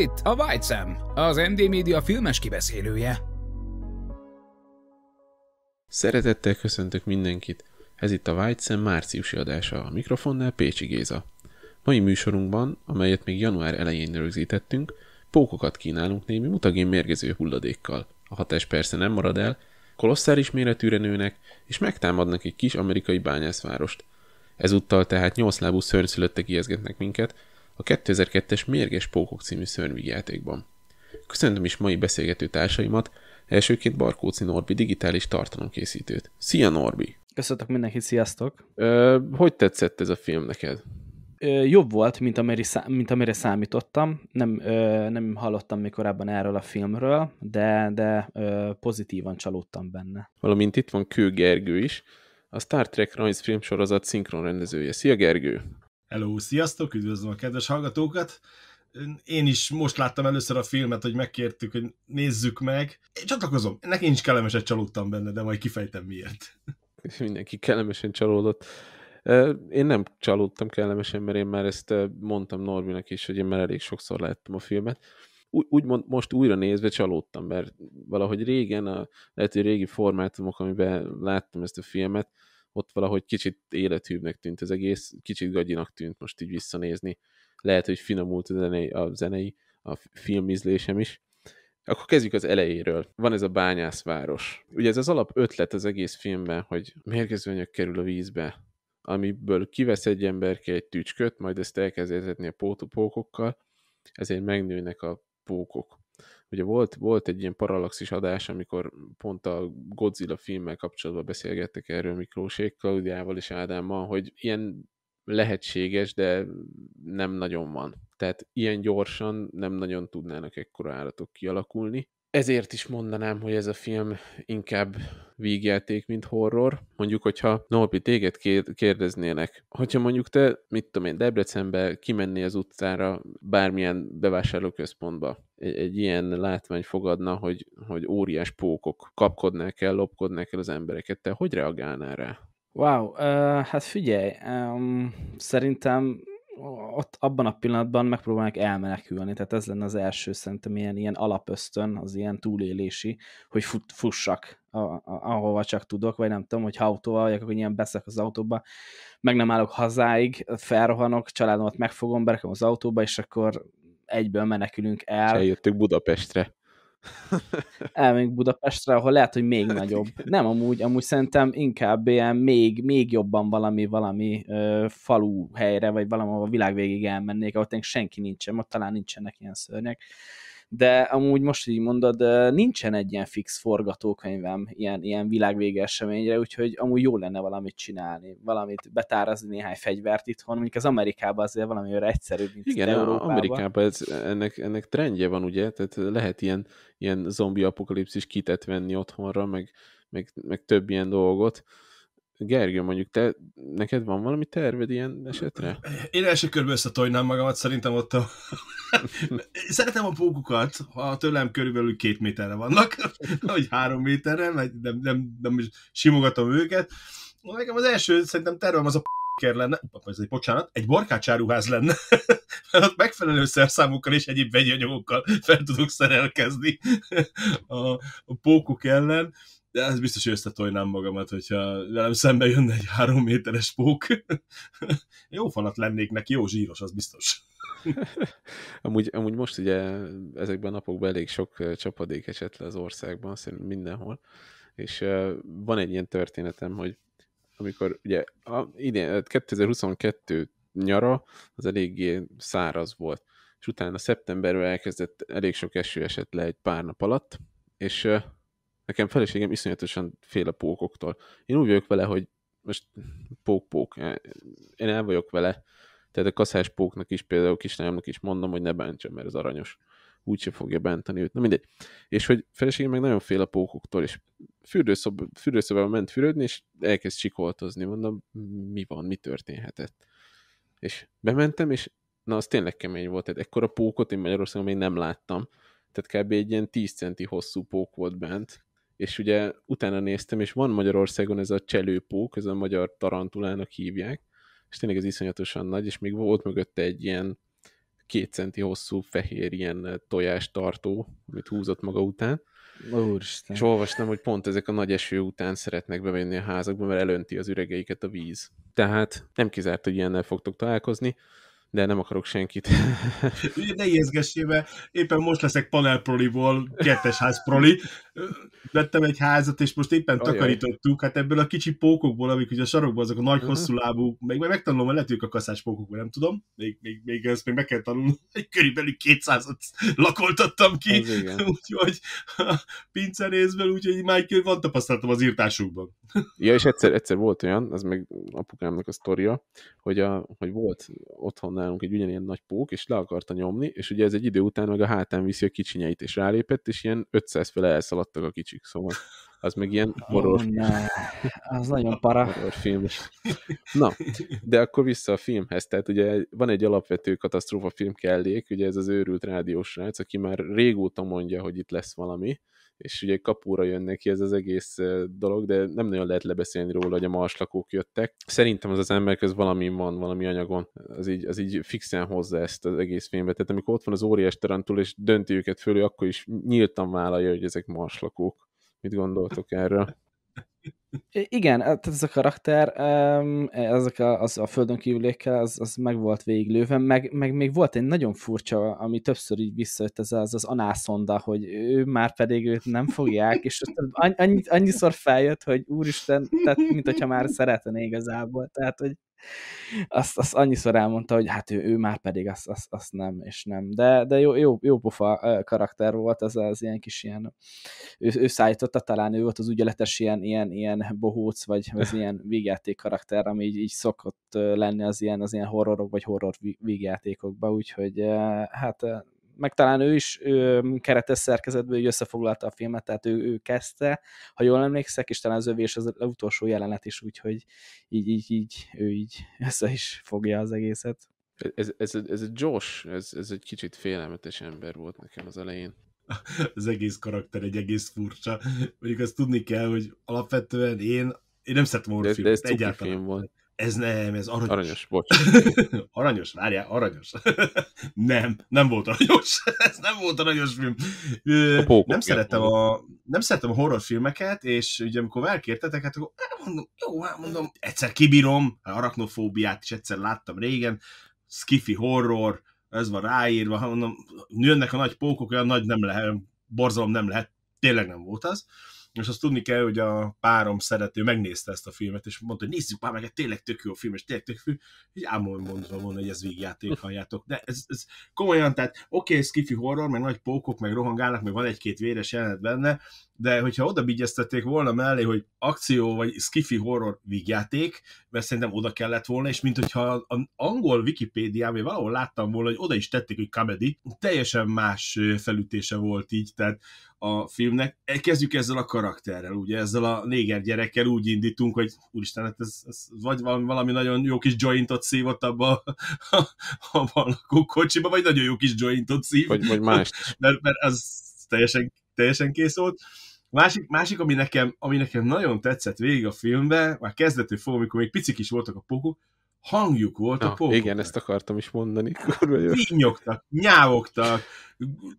itt a White Sam, az MD Media filmes kibeszélője. Szeretettel köszöntök mindenkit! Ez itt a White Sam márciusi adása, a mikrofonnál Pécsi Géza. Mai műsorunkban, amelyet még január elején rögzítettünk, pókokat kínálunk némi mutagén mérgező hulladékkal. A hatás persze nem marad el, kolosszális méretűre nőnek, és megtámadnak egy kis amerikai bányászvárost. Ezúttal tehát nyolc lábú szörnyszülöttek ijeszgetnek minket, a 2002-es Mérges Pókok című szörnyvígjátékban. Köszöntöm is mai beszélgető társaimat, elsőként Barkóci Norbi digitális tartalomkészítőt. Szia Norbi! Köszöntök mindenkit, sziasztok! Ö, hogy tetszett ez a film neked? Ö, jobb volt, mint amire, mint amire számítottam. Nem, ö, nem hallottam még korábban erről a filmről, de, de ö, pozitívan csalódtam benne. Valamint itt van Kő Gergő is, a Star Trek rajzfilm sorozat szinkron rendezője. Szia Gergő! Hello, sziasztok, üdvözlöm a kedves hallgatókat! Én is most láttam először a filmet, hogy megkértük, hogy nézzük meg. Én csatlakozom, nekem is kellemeset csalódtam benne, de majd kifejtem miért. Mindenki kellemesen csalódott. Én nem csalódtam kellemesen, mert én már ezt mondtam Norbinak is, hogy én már elég sokszor láttam a filmet. Úgy, mond, most újra nézve csalódtam, mert valahogy régen, a, lehet, hogy régi formátumok, amiben láttam ezt a filmet, ott valahogy kicsit élethűbbnek tűnt az egész, kicsit gagyinak tűnt most így visszanézni. Lehet, hogy finomult a zenei, a, zenei, a filmizlésem is. Akkor kezdjük az elejéről. Van ez a bányászváros. Ugye ez az alap ötlet az egész filmben, hogy mérgezőanyag kerül a vízbe, amiből kivesz egy emberke egy tücsköt, majd ezt elkezd a pótupókokkal, ezért megnőnek a pókok ugye volt, volt egy ilyen paralaxis adás, amikor pont a Godzilla filmmel kapcsolatban beszélgettek erről Miklósék, Klaudiával és Ádámmal, hogy ilyen lehetséges, de nem nagyon van. Tehát ilyen gyorsan nem nagyon tudnának ekkora állatok kialakulni, ezért is mondanám, hogy ez a film inkább vígjáték, mint horror. Mondjuk, hogyha Nolpi téged kérdeznének, hogyha mondjuk te, mit tudom én, Debrecenbe kimenni az utcára bármilyen bevásárlóközpontba, egy, egy ilyen látvány fogadna, hogy, hogy óriás pókok kapkodnák el, lopkodnák el az embereket, te hogy reagálnál rá? Wow, uh, hát figyelj, um, szerintem ott abban a pillanatban megpróbálnak elmenekülni, tehát ez lenne az első szerintem ilyen, ilyen alapösztön, az ilyen túlélési, hogy fut, fussak, a, a, ahova csak tudok, vagy nem tudom, hogy ha autóval vagyok, akkor ilyen beszek az autóba, meg nem állok hazáig, felrohanok, családomat megfogom, berekem az autóba, és akkor egyből menekülünk el. És eljöttük Budapestre elmegyünk Budapestre, ahol lehet, hogy még hát nagyobb. Nem, amúgy, amúgy szerintem inkább ilyen még, még jobban valami, valami ö, falu helyre, vagy valami a világ végig elmennék, ahol senki nincsen, ott talán nincsenek ilyen szörnyek de amúgy most így mondod, nincsen egy ilyen fix forgatókönyvem ilyen, ilyen világvége eseményre, úgyhogy amúgy jó lenne valamit csinálni, valamit betárazni néhány fegyvert itthon, mondjuk az Amerikában azért valami egyszerűbb, mint Igen, Európában. Amerikában ez, ennek, ennek trendje van, ugye, tehát lehet ilyen, ilyen zombi apokalipszis kitet venni otthonra, meg, meg, meg több ilyen dolgot, Gergő, mondjuk te, neked van valami terved ilyen esetre? Én első körben összetojnám magamat, szerintem ott a... Szeretem a pókukat, ha tőlem körülbelül két méterre vannak, vagy három méterre, vagy nem, nem, nem simogatom őket. Nekem az első, szerintem tervem az a p***ker lenne, ez egy bocsánat, egy barkácsáruház lenne, mert ott megfelelő szerszámokkal és egyéb vegyanyagokkal fel tudok szerelkezni a, a pókok ellen de ez biztos, hogy összetolnám magamat, hogyha velem szembe jönne egy három méteres pók. jó falat lennék neki, jó zsíros, az biztos. amúgy, amúgy most ugye ezekben a napokban elég sok csapadék esett le az országban, szerintem mindenhol, és uh, van egy ilyen történetem, hogy amikor ugye a, idén, 2022 nyara az eléggé száraz volt, és utána szeptemberről elkezdett elég sok eső esett le egy pár nap alatt, és uh, nekem feleségem iszonyatosan fél a pókoktól. Én úgy vagyok vele, hogy most pók-pók, én el vagyok vele, tehát a kaszás póknak is, például kislányomnak is mondom, hogy ne bántsam, mert az aranyos. Úgyse fogja bántani őt. Na mindegy. És hogy feleségem meg nagyon fél a pókoktól, és fürdőszob, fürdőszobában ment fürödni, és elkezd csikoltozni. Mondom, mi van, mi történhetett? És bementem, és na az tényleg kemény volt. Tehát ekkora pókot én Magyarországon még nem láttam. Tehát kb. egy ilyen 10 centi hosszú pók volt bent, és ugye utána néztem, és van Magyarországon ez a cselőpók, ez a magyar tarantulának hívják, és tényleg ez iszonyatosan nagy, és még volt mögötte egy ilyen két centi hosszú fehér ilyen tojástartó, amit húzott maga után. Úristen. És olvastam, hogy pont ezek a nagy eső után szeretnek bevenni a házakba, mert elönti az üregeiket a víz. Tehát nem kizárt, hogy ilyennel fogtok találkozni de nem akarok senkit. ne érzgessél, mert éppen most leszek panelproliból, kettesház proli, vettem egy házat, és most éppen Ajaj. takarítottuk, hát ebből a kicsi pókokból, amik ugye a sarokban, azok a nagy uh-huh. hosszú lábú, még meg megtanulom, mert lehetők a kaszás pókokból, nem tudom, még, még, még ezt még meg kell tanulni, egy körülbelül 200 lakoltattam ki, úgyhogy pincenézből, úgyhogy már van tapasztalatom az írtásukban. ja, és egyszer, egyszer volt olyan, az meg apukámnak a sztoria, hogy, a, hogy volt otthon nálunk egy ugyanilyen nagy pók, és le akarta nyomni, és ugye ez egy idő után meg a hátán viszi a kicsinyeit, és rálépett, és ilyen 500 fele elszaladtak a kicsik, szóval az meg ilyen horror. Oh, az nagyon para. Horror film Na, de akkor vissza a filmhez, tehát ugye van egy alapvető katasztrófa film kellék, ugye ez az őrült rádiós rác, aki már régóta mondja, hogy itt lesz valami, és ugye kapóra jön neki ez az egész dolog, de nem nagyon lehet lebeszélni róla, hogy a más lakók jöttek. Szerintem az az ember köz valami van, valami anyagon, az így, az így fixen hozza ezt az egész filmbe. Tehát amikor ott van az óriás tarantul, és dönti őket fölül, akkor is nyíltan vállalja, hogy ezek más lakók. Mit gondoltok erről? Igen, e, tehát ez a karakter, ezek a, az a földön kívülékkel, az, az meg volt végiglőve, meg, meg még volt egy nagyon furcsa, ami többször így visszajött, ez az, az anászonda, hogy ő már pedig őt nem fogják, és annyi, annyiszor feljött, hogy úristen, tehát mint hogyha már szeretné igazából, tehát hogy azt, azt annyiszor elmondta, hogy hát ő, ő már pedig azt, azt, azt nem, és nem. De, de jó, jó, jó pofa karakter volt ez az ilyen kis ilyen, ő, ő szállította, talán ő volt az ügyeletes ilyen, ilyen, ilyen bohóc, vagy az ilyen végjáték karakter, ami így, így szokott lenni az ilyen, az ilyen horrorok, vagy horror végjátékokba, úgyhogy hát meg talán ő is ő, keretes szerkezetből így összefoglalta a filmet, tehát ő, ő kezdte, ha jól emlékszek, és talán az övé és az utolsó jelenet is, úgyhogy így, így, így, ő így össze is fogja az egészet. Ez, ez, ez a Josh, ez, ez egy kicsit félelmetes ember volt nekem az elején. Az egész karakter egy egész furcsa. Mondjuk azt tudni kell, hogy alapvetően én, én nem szeretem a De, de ez egyáltalán. film volt. Ez nem, ez aranyos. Aranyos, bocs. aranyos, várjál, aranyos. nem, nem volt aranyos. ez nem volt aranyos film. A nem szerettem a, nem szerettem a horrorfilmeket, és ugye amikor elkértetek, hát akkor mondom, jó, hát mondom, egyszer kibírom, a arachnofóbiát is egyszer láttam régen, skifi horror, ez van ráírva, hát mondom, jönnek a nagy pókok, olyan nagy nem lehet, borzalom nem lehet, tényleg nem volt az. Uh, és azt tudni kell, hogy a párom szerető megnézte ezt a filmet, és mondta, hogy nézzük már meg, egy hát tényleg tök jó film, és tényleg tök jó, így ámon mondva volna, hogy ez végjáték, halljátok. De ez, ez komolyan, tehát oké, okay, ez kifi horror, meg nagy pókok, meg rohangálnak, meg van egy-két véres jelenet benne, de hogyha oda bigyeztették volna mellé, hogy akció vagy skifi horror vigyáték, mert szerintem oda kellett volna, és mint hogyha az angol Wikipédián, vagy valahol láttam volna, hogy oda is tették, hogy comedy, teljesen más felütése volt így, tehát a filmnek. E, kezdjük ezzel a karakterrel, ugye ezzel a néger gyerekkel úgy indítunk, hogy úristen, hát ez, ez vagy valami, nagyon jó kis jointot szívott abba a, a, a kocsiba, vagy nagyon jó kis jointot szív. Vagy, vagy más. Mert, mert ez teljesen, teljesen kész volt. Másik, másik ami, nekem, ami nekem nagyon tetszett végig a filmben, már kezdető fog, amikor még picik is voltak a pokok, Hangjuk volt ja, a pókoknak. Igen, ezt akartam is mondani. Vinyogtak, nyávogtak,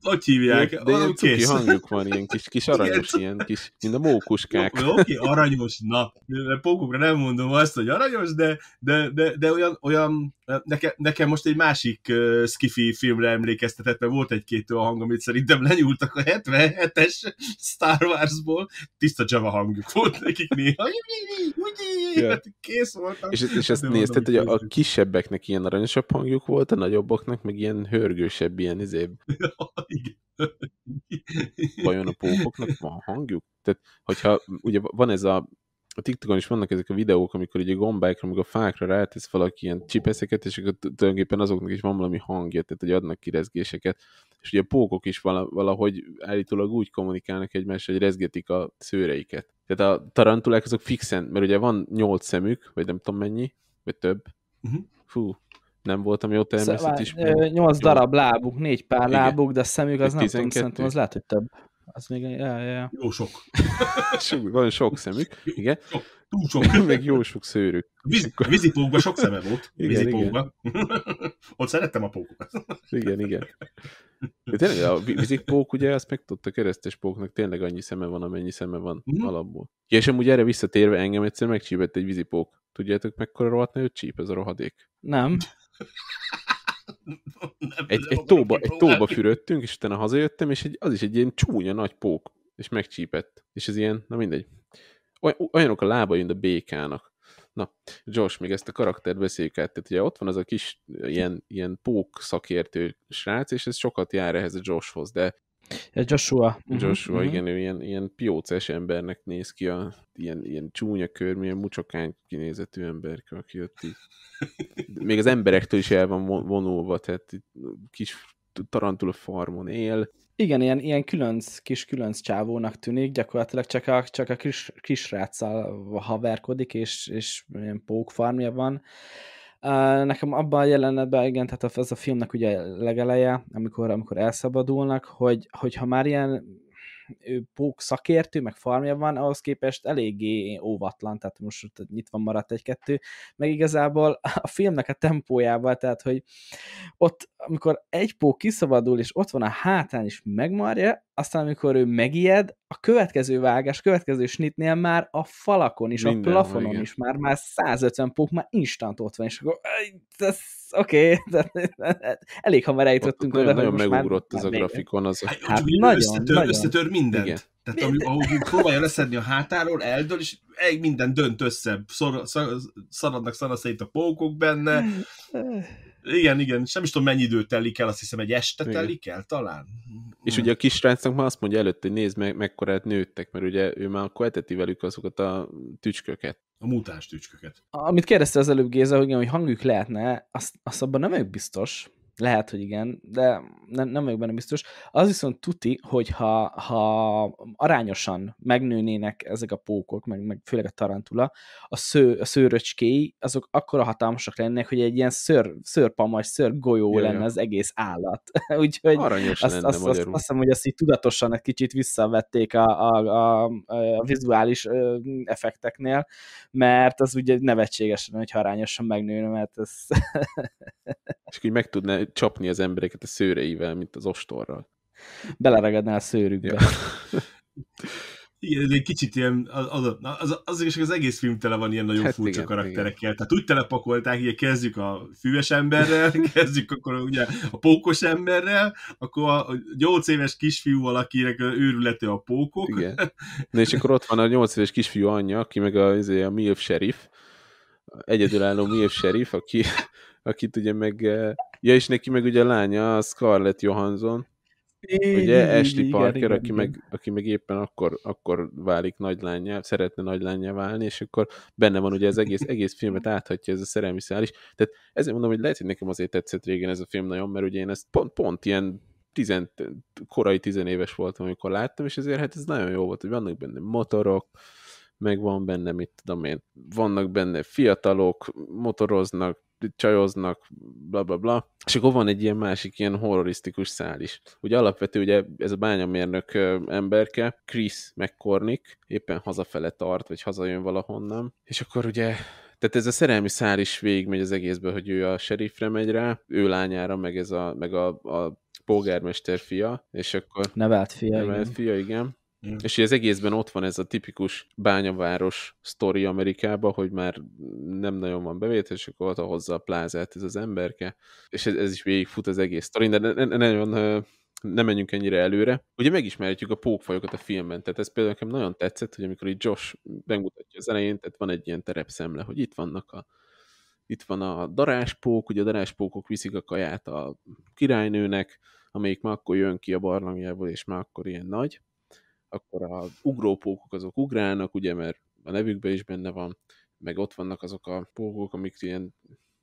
hogy hívják, de, de ilyen cuki hangjuk van, ilyen kis, kis aranyos, ilyen kis, mint a mókuskák. Oké, okay, aranyos, na, pókokra nem mondom azt, hogy aranyos, de, de, de, de olyan, olyan nekem, nekem most egy másik uh, skifi filmre emlékeztetett, mert volt egy-két olyan hang, amit szerintem lenyúltak a 77-es Star Warsból, tiszta Java hangjuk volt nekik néha, ja. Hát kész voltam. És, és ezt nézted, hogy a, a kisebbeknek ilyen aranyosabb hangjuk volt, a nagyobbaknak meg ilyen hörgősebb, ilyen izébb. Vajon a pókoknak van hangjuk? Tehát, hogyha ugye van ez a a TikTokon is vannak ezek a videók, amikor ugye gombákra, meg a fákra rátesz valaki ilyen csipeszeket, és akkor tulajdonképpen azoknak is van valami hangja, tehát hogy adnak ki rezgéseket. És ugye a pókok is valahogy állítólag úgy kommunikálnak egymással, hogy rezgetik a szőreiket. Tehát a tarantulák azok fixen, mert ugye van nyolc szemük, vagy nem tudom mennyi, vagy több. Uh-huh. Fú, nem voltam jó természet természetismerő. 8 jó. darab lábuk, 4 pár Igen. lábuk, de a szemük az Egy nem 12? tudom, szerintem az lehet, hogy több. Az még, ja, ja. Jó sok van sok szemük, igen. Sok. Túl sok. Meg jó sok szőrük. Víz, vízipókba sok szeme volt. Igen, vízipókba. Igen. Ott szerettem a pókokat. igen, igen. De tényleg a vízipók, ugye, azt megtudta a keresztes póknak, tényleg annyi szeme van, amennyi szeme van mm. alapból. Ja, és amúgy erre visszatérve engem egyszer megcsípett egy vízipók. Tudjátok, mekkora rohadt nagyot csíp ez a rohadék? Nem. Nem, egy, egy, tóba, egy tóba fürödtünk, és utána hazajöttem, és egy, az is egy ilyen csúnya nagy pók, és megcsípett. És ez ilyen, na mindegy, olyanok a lába, mint a békának. Na, Josh, még ezt a karaktert beszéljük át. Tehát ugye ott van az a kis eh, ilyen, ilyen pók szakértő srác, és ez sokat jár ehhez a Joshhoz, de Joshua. Mhm, Joshua, uh-huh. igen, ő ilyen, ilyen pióces embernek néz ki, a, ilyen, ilyen csúnya kör, ilyen mucsokány kinézetű ember, aki ott így. Még az emberektől is el van vonulva, tehát kis tarantula farmon él, igen, ilyen, ilyen különc, kis különc csávónak tűnik, gyakorlatilag csak a, csak a kis, kis ráccal haverkodik, és, és ilyen pókfarmja van. Nekem abban a jelenetben, igen, tehát ez a filmnek ugye legeleje, amikor, amikor elszabadulnak, hogy, hogyha már ilyen ő pók szakértő, meg farmja van, ahhoz képest eléggé óvatlan, tehát most ott nyitva maradt egy-kettő, meg igazából a filmnek a tempójával, tehát hogy ott, amikor egy pók kiszabadul, és ott van a hátán is megmarja, aztán amikor ő megijed, a következő vágás, következő snitnél már a falakon is, Minden, a plafonon igen. is már, már 150 pók már instant ott van, és akkor ez oké, okay. elég hamar eljutottunk oda. Nagyon, megugrott már, ez a grafikon. Az hát, hát, nagyon, összetör, nagyon. összetör mindent. Igen. Tehát ami, ahogy próbálja leszedni a hátáról, eldől, és egy minden dönt össze. Szor, szor, szaradnak szanaszét a pókok benne. Hmm. Igen, igen, és nem is tudom mennyi idő telik el, azt hiszem egy este igen. telik el talán. És ugye a kisrácnak már azt mondja előtt, hogy nézd meg, mekkorát nőttek, mert ugye ő már akkor eteti velük azokat a tücsköket. A mutáns tücsköket. Amit kérdezte az előbb Géza, hogy, hogy hangjuk lehetne, azt, azt abban nem vagyok biztos, lehet, hogy igen, de nem, nem vagyok benne biztos. Az viszont tuti, hogy ha, ha arányosan megnőnének ezek a pókok, meg, meg főleg a tarantula, a, sző, a szőröcskéi, azok akkora hatalmasak lennének, hogy egy ilyen szőr, szőrpamaj, szörgolyó Jaj, lenne az egész állat. Úgyhogy Aranyos azt, lenne azt, azt, azt hiszem, hogy azt így tudatosan egy kicsit visszavették a, a, a, a vizuális effekteknél, mert az ugye nevetségesen, hogy arányosan megnőne, mert ez... És így meg tudná csapni az embereket a szőreivel, mint az ostorral. Beleragadnál a szőrükbe. Ja. Igen, ez egy kicsit ilyen, az, az, az, az, az, egész film tele van ilyen nagyon hát furcsa igen, karakterekkel. Igen. Tehát úgy telepakolták, hogy kezdjük a füves emberrel, kezdjük akkor ugye a pókos emberrel, akkor a 8 éves kisfiú valakinek őrülete a pókok. Igen. Na és akkor ott van a 8 éves kisfiú anyja, aki meg a, izé, a Milf sheriff, egyedülálló Milf sheriff, aki akit ugye meg... Eh, ja, és neki meg ugye a lánya a Scarlett Johansson, ugye Ashley igen, Parker, igen, aki, igen. Meg, aki meg éppen akkor, akkor válik nagylányá, szeretne nagylányá válni, és akkor benne van ugye az egész, egész filmet áthatja ez a szerelmi szál is. Tehát ezért mondom, hogy lehet, hogy nekem azért tetszett régen ez a film nagyon, mert ugye én ezt pont, pont ilyen tizen, korai tizenéves voltam, amikor láttam, és ezért hát ez nagyon jó volt, hogy vannak benne motorok, meg van benne, mit tudom én, vannak benne fiatalok, motoroznak, csajoznak, bla bla bla. És akkor van egy ilyen másik ilyen horrorisztikus szál is. Ugye alapvető, ugye ez a bányamérnök emberke, Chris McCormick, éppen hazafele tart, vagy hazajön valahonnan, és akkor ugye tehát ez a szerelmi szál is végigmegy az egészbe, hogy ő a serifre megy rá, ő lányára, meg, ez a, meg a, a polgármester fia, és akkor... Nevelt fia, nevelt igen. fia, igen. Mm. És az egészben ott van ez a tipikus bányaváros sztori Amerikában, hogy már nem nagyon van bevétel, és akkor adta hozza a plázát ez az emberke, és ez, ez is végigfut az egész sztori, de ne, ne, ne, ne menjünk ennyire előre. Ugye megismerhetjük a pókfajokat a filmben, tehát ez például nekem nagyon tetszett, hogy amikor itt Josh bemutatja az elején, tehát van egy ilyen terepszemle, hogy itt vannak a itt van a daráspók, ugye a daráspókok viszik a kaját a királynőnek, amelyik már akkor jön ki a barlangjából, és már akkor ilyen nagy akkor a ugrópókok azok ugrálnak, ugye, mert a nevükben is benne van, meg ott vannak azok a pókok, amik ilyen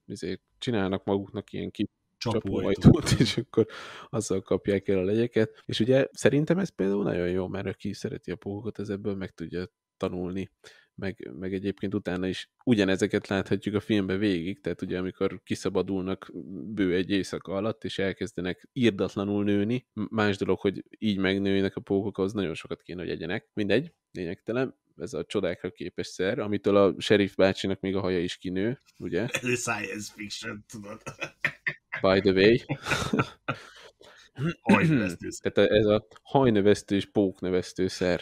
izé, csinálnak maguknak ilyen kis csapóajtót, és akkor azzal kapják el a legyeket. És ugye szerintem ez például nagyon jó, mert aki szereti a pókokat, ez ebből meg tudja tanulni meg, meg egyébként utána is ugyanezeket láthatjuk a filmben végig, tehát ugye amikor kiszabadulnak bő egy éjszaka alatt, és elkezdenek írdatlanul nőni, más dolog, hogy így megnőjnek a pókok, az nagyon sokat kéne, hogy egyenek. Mindegy, lényegtelen, ez a csodákra képes szer, amitől a sheriff bácsinak még a haja is kinő, ugye? Elő science fiction, tudod. By the way. Hajnövesztőszer. Tehát ez a hajnövesztő és póknövesztőszer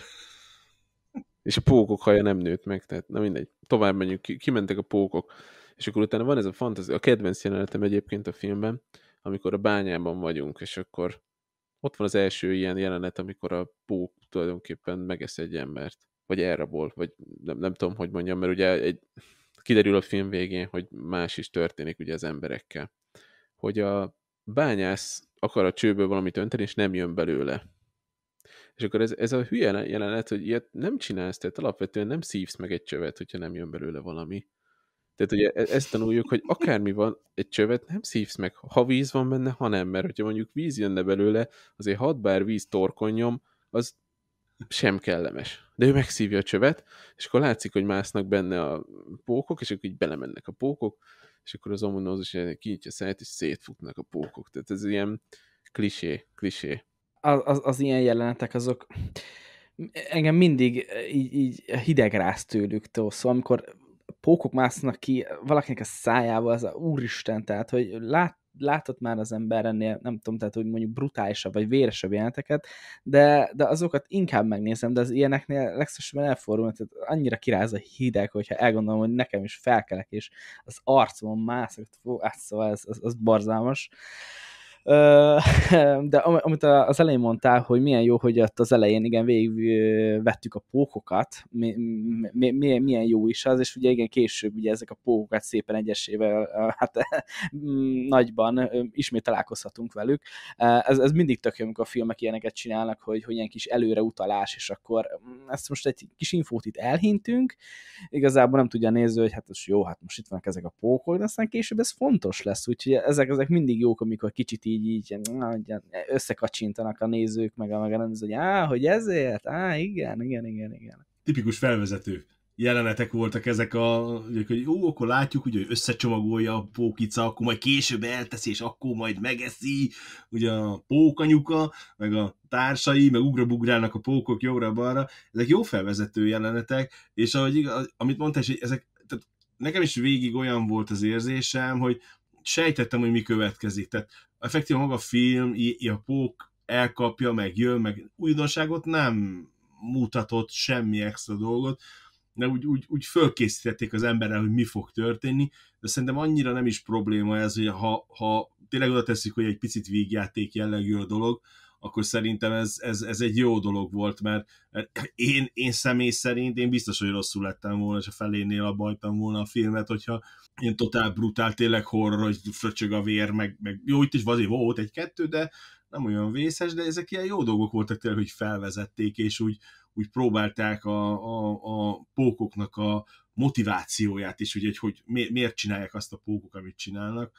és a pókok haja nem nőtt meg, tehát na mindegy. Tovább menjünk, kimentek a pókok. És akkor utána van ez a fantasy, a kedvenc jelenetem egyébként a filmben, amikor a bányában vagyunk, és akkor ott van az első ilyen jelenet, amikor a pók tulajdonképpen megesz egy embert, vagy elrabol, vagy nem, nem tudom, hogy mondjam, mert ugye egy, kiderül a film végén, hogy más is történik ugye az emberekkel. Hogy a bányász akar a csőből valamit önteni, és nem jön belőle. És akkor ez, ez a hülye jelenet, hogy ilyet nem csinálsz, tehát alapvetően nem szívsz meg egy csövet, hogyha nem jön belőle valami. Tehát ugye ezt tanuljuk, hogy akármi van, egy csövet nem szívsz meg, ha víz van benne, ha nem, mert hogyha mondjuk víz jönne belőle, azért hat bár víz torkonyom, az sem kellemes. De ő megszívja a csövet, és akkor látszik, hogy másznak benne a pókok, és akkor így belemennek a pókok, és akkor az omonózus kinyitja a száját, és szétfutnak a pókok. Tehát ez ilyen klisé, klisé az, az, az ilyen jelenetek azok engem mindig így, így hidegráz tőlük, tő, szóval amikor pókok másznak ki valakinek a szájába, az a úristen, tehát, hogy lát, látott már az ember ennél, nem tudom, tehát, hogy mondjuk brutálisabb vagy véresebb jeleneteket, de, de azokat inkább megnézem, de az ilyeneknél legszívesebben elfordul, tehát annyira kiráz a hideg, hogyha elgondolom, hogy nekem is felkelek, és az arcomon mászik, fú, hát szóval ez, az, az, barzalmas. De amit az elején mondtál, hogy milyen jó, hogy ott az elején igen vettük a pókokat, milyen jó is az, és ugye igen később ugye ezek a pókokat szépen egyesével hát nagyban ismét találkozhatunk velük. Ez, ez mindig tök jó, amikor a filmek ilyeneket csinálnak, hogy, hogy ilyen kis előreutalás, és akkor mm, ezt most egy kis infót itt elhintünk, igazából nem tudja néző, hogy hát most jó, hát most itt vannak ezek a pókok, de aztán később ez fontos lesz, úgyhogy ezek, ezek mindig jók, amikor kicsit így így, így összekacsintanak a nézők, meg a, meg a hogy á, hogy ezért, á, igen, igen, igen, igen. Tipikus felvezető jelenetek voltak ezek a, hogy jó, akkor látjuk, ugye, hogy összecsomagolja a pókica, akkor majd később elteszi, és akkor majd megeszi, ugye a pókanyuka, meg a társai, meg ugrabugrálnak a pókok jobbra-balra, ezek jó felvezető jelenetek, és ahogy, amit mondtál, hogy ezek, tehát nekem is végig olyan volt az érzésem, hogy sejtettem, hogy mi következik. Tehát effektíve maga a film, a pók elkapja, meg jön, meg újdonságot nem mutatott semmi extra dolgot, de úgy, úgy, úgy fölkészítették az emberrel, hogy mi fog történni, de szerintem annyira nem is probléma ez, hogy ha, ha tényleg oda teszik, hogy egy picit vígjáték jellegű a dolog, akkor szerintem ez, ez, ez egy jó dolog volt, mert eh, én, én személy szerint én biztos, hogy rosszul lettem volna, és a felénél bajtam volna a filmet, hogyha ilyen totál brutál, tényleg horror, hogy fröcsög a vér, meg, meg jó, itt is vazi volt egy-kettő, de nem olyan vészes, de ezek ilyen jó dolgok voltak tényleg, hogy felvezették, és úgy, úgy próbálták a, a, a pókoknak a motivációját is, hogy, hogy miért csinálják azt a pókok, amit csinálnak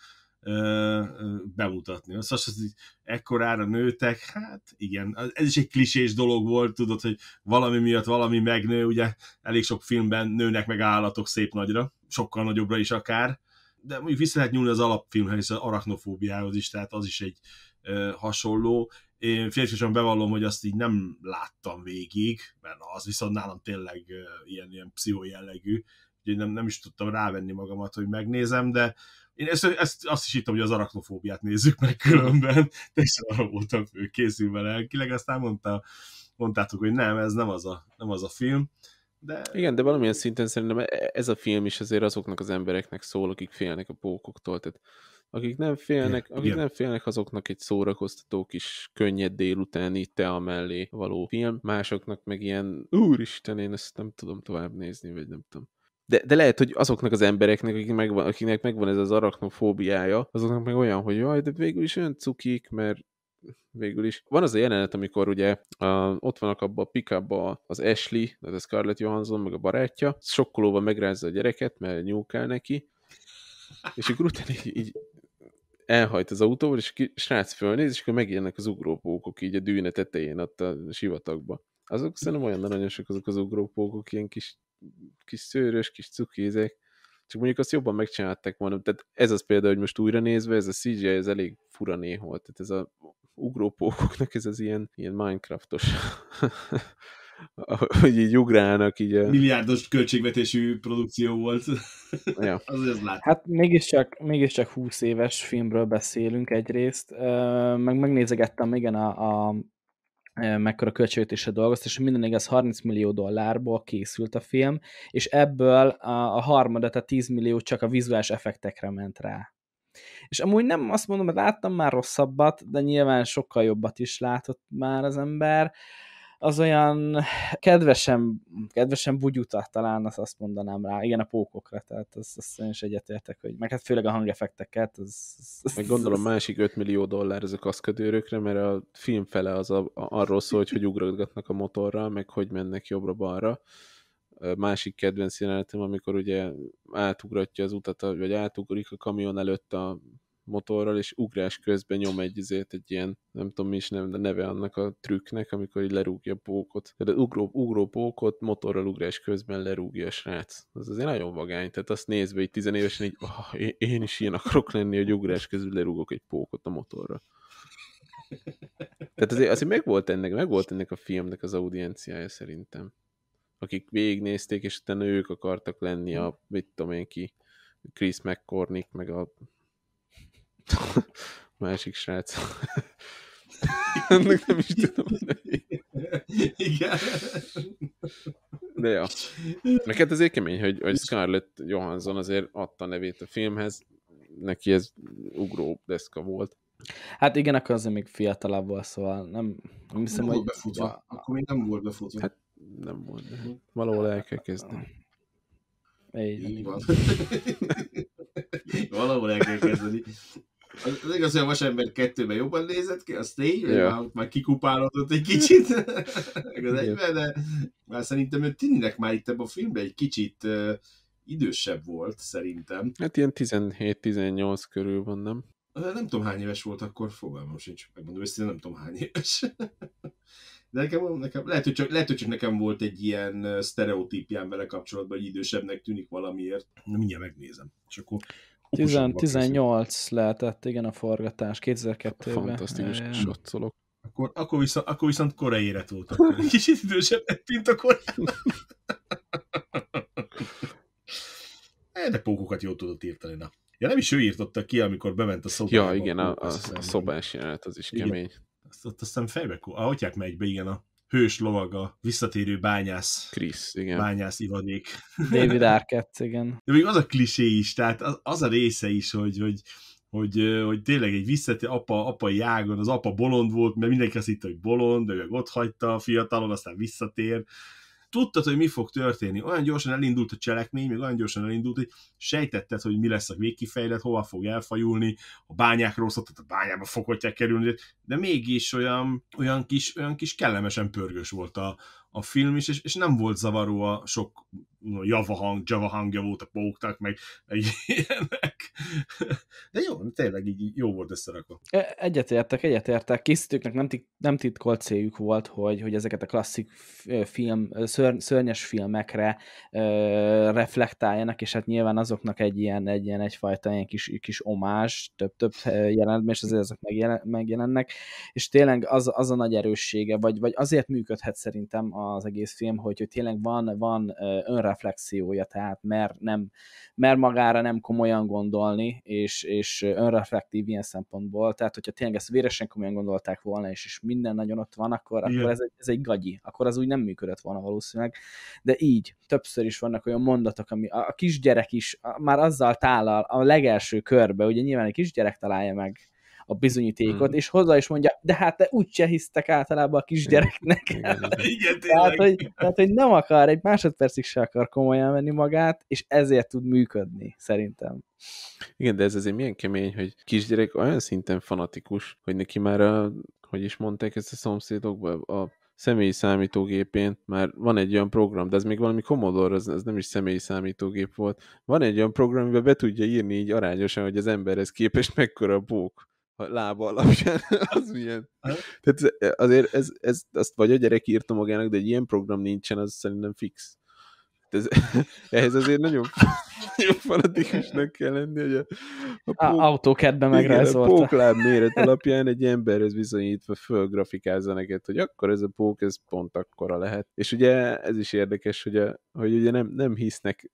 bemutatni. Azt szóval az, hogy ekkorára nőtek, hát igen, ez is egy klisés dolog volt, tudod, hogy valami miatt valami megnő, ugye elég sok filmben nőnek meg állatok szép nagyra, sokkal nagyobbra is akár, de mondjuk vissza lehet nyúlni az alapfilmhez, az arachnofóbiához is, tehát az is egy ö, hasonló. Én férfisan bevallom, hogy azt így nem láttam végig, mert az viszont nálam tényleg ö, ilyen, ilyen pszichó jellegű, úgyhogy nem, nem is tudtam rávenni magamat, hogy megnézem, de én ezt, ezt azt is hittem, hogy az arachnofóbiát nézzük meg különben, teljesen arra voltam készülve lelkileg, aztán mondta, mondtátok, hogy nem, ez nem az a, nem az a film. De... Igen, de valamilyen szinten szerintem e- e- ez a film is azért azoknak az embereknek szól, akik félnek a pókoktól. Tehát akik nem félnek, Igen. akik nem félnek, azoknak egy szórakoztató kis könnyed délutáni a mellé való film, másoknak meg ilyen úristen, én ezt nem tudom tovább nézni, vagy nem tudom. De, de lehet, hogy azoknak az embereknek, akik megvan, akinek megvan ez az arachnofóbiája, azoknak meg olyan, hogy jaj, de végül is olyan cukik, mert végül is. Van az a jelenet, amikor ugye a, ott vannak abban a pick az Ashley, az a Scarlett Johansson, meg a barátja, sokkolóban megrázza a gyereket, mert nyúkál neki, és akkor utána így, így elhajt az autóval, és ki, srác fölnéz, és akkor megjelennek az ugrópókok így a dűne tetején, ott a sivatagba. Azok szerintem olyan sok azok az ugrópókok, ilyen kis kis szőrös, kis cukézek. csak mondjuk azt jobban megcsinálták volna. Tehát ez az példa, hogy most újra nézve, ez a CGI, ez elég fura néhol. Tehát ez a ugrópókoknak ez az ilyen, ilyen Minecraftos hogy így ugrálnak. Így a... Milliárdos költségvetésű produkció volt. Ja. az, az lát. Hát mégiscsak, mégiscsak 20 éves filmről beszélünk egyrészt, meg megnézegettem igen a, a mekkora költségvetésre dolgozt, és minden igaz 30 millió dollárból készült a film, és ebből a, a harmadat, a 10 millió csak a vizuális effektekre ment rá. És amúgy nem azt mondom, hogy láttam már rosszabbat, de nyilván sokkal jobbat is látott már az ember, az olyan kedvesen, kedvesen bugyuta talán azt, azt mondanám rá. Igen, a pókokra, tehát azt, azt én is egyetértek, hogy meg hát főleg a hangefekteket. Az, az, meg gondolom másik 5 millió dollár ezek a kaszkadőrökre, mert a film fele az a, a, arról szól, hogy hogy ugrogatnak a motorra, meg hogy mennek jobbra-balra. Másik kedvenc jelenetem, amikor ugye átugratja az utat, vagy átugrik a kamion előtt a motorral, és ugrás közben nyom egy, ezért egy ilyen, nem tudom mi is nem, de neve annak a trükknek, amikor így lerúgja a pókot. Tehát ugró, ugró pókot motorral ugrás közben lerúgja a srác. Az azért nagyon vagány, tehát azt nézve egy tizenévesen így, oh, én, is ilyen akarok lenni, hogy ugrás közben lerúgok egy pókot a motorra. Tehát azért, azért megvolt ennek, volt ennek a filmnek az audienciája szerintem. Akik végignézték, és utána ők akartak lenni a, mit tudom én ki, Chris McCormick, meg a Másik srác. Ennek nem is tudom Igen. De ja. Neked hát azért kemény, hogy, hogy Scarlett Johansson azért adta nevét a filmhez. Neki ez ugró deszka volt. Hát igen, akkor azért még fiatalabb volt, szóval nem, nem hiszem, nem hogy... Volt befutva. Akkor még nem volt befutva. Hát nem volt. De. Valahol el kell kezdeni. Így van. Valahol el kell kezdeni. Az igaz, hogy a Vasember kettőben jobban nézett ki, az tény, ja. már, már kikupálódott egy kicsit, az egyben, de már szerintem ő tényleg már itt ebben a filmben egy kicsit uh, idősebb volt, szerintem. Hát ilyen 17-18 körül van, nem? Nem tudom hány éves volt akkor, fogalmam sincs, megmondom őszintén, nem tudom hány éves. De nekem, nekem lehet, hogy csak, lehet, hogy csak nekem volt egy ilyen sztereotípián vele kapcsolatban, hogy idősebbnek tűnik valamiért. Na, mindjárt megnézem. És akkor 10, 18 lehetett, igen, a forgatás 2002-ben. Fantasztikus yeah. Akkor, akkor, viszont, akkor viszont élet volt. Kicsit idősebb lett, mint a korában. Eh, de pókokat jól tudott írtani, na. Ja, nem is ő írtotta ki, amikor bement a szobába. Ja, igen, a, a, a szobás jelenet, az is igen. kemény. Azt, azt hiszem fejbe, ahogyják megy be, igen, a hős lovaga, visszatérő bányász. Chris, igen. Bányász Ivanék. David Arquette, igen. De még az a klisé is, tehát az, az a része is, hogy, hogy hogy, hogy tényleg egy visszatérő apa, apa jágon, az apa bolond volt, mert mindenki azt hitt, hogy bolond, de ő ott hagyta a fiatalon, aztán visszatér tudtad, hogy mi fog történni. Olyan gyorsan elindult a cselekmény, még olyan gyorsan elindult, hogy sejtetted, hogy mi lesz a végkifejlet, hova fog elfajulni, a bányák rosszat, tehát a bányába fogotják kerülni, de mégis olyan, olyan, kis, olyan kis kellemesen pörgős volt a, a film is, és, és nem volt zavaró a sok no, java hang, java hangja volt a póknak, meg, egy ilyenek. De jó, tényleg így jó volt összerakva. E, egyetértek, egyetértek. Készítőknek nem, nem titkolt céljuk volt, hogy, hogy ezeket a klasszik film, szörny, szörnyes filmekre ö, reflektáljanak, és hát nyilván azoknak egy ilyen, egy ilyen egyfajta ilyen kis, kis omás, több-több jelent, és azért ezek megjelen, megjelennek, és tényleg az, az a nagy erőssége, vagy, vagy azért működhet szerintem a az egész film, hogy, hogy tényleg van, van önreflexiója, tehát mer, nem, mer magára nem komolyan gondolni, és, és önreflektív ilyen szempontból, tehát hogyha tényleg ezt véresen komolyan gondolták volna, és, és minden nagyon ott van, akkor, Igen. akkor ez, egy, ez egy gagyi, akkor az úgy nem működött volna valószínűleg, de így többször is vannak olyan mondatok, ami a, a kisgyerek is a, már azzal tálal a legelső körbe, ugye nyilván egy kisgyerek találja meg a bizonyítékot, mm. és hozzá is mondja, de hát te úgyse hisztek általában a kisgyereknek. Igen, igen, tehát, hogy, tehát, hogy nem akar, egy másodpercig se akar komolyan venni magát, és ezért tud működni, szerintem. Igen, de ez azért milyen kemény, hogy kisgyerek olyan szinten fanatikus, hogy neki már a, hogy is mondták ezt a szomszédokban, a személyi számítógépén már van egy olyan program, de ez még valami Commodore, ez, ez nem is személyi számítógép volt. Van egy olyan program, amiben be tudja írni így arányosan, hogy az emberhez képest mekkora bók ha lába alapján, az milyen. Tehát e, azért ez, ez, azt vagy a gyerek írta magának, de egy ilyen program nincsen, az szerintem fix. Ez, ehhez azért nagyon, nagyon fanatikusnak kell lenni, hogy a, a, a pók, autókertbe megrajzolta. A pókláb méret alapján egy emberhez bizonyítva fölgrafikázza neked, hogy akkor ez a pók, ez pont akkora lehet. És ugye ez is érdekes, hogy, a, hogy ugye nem, nem hisznek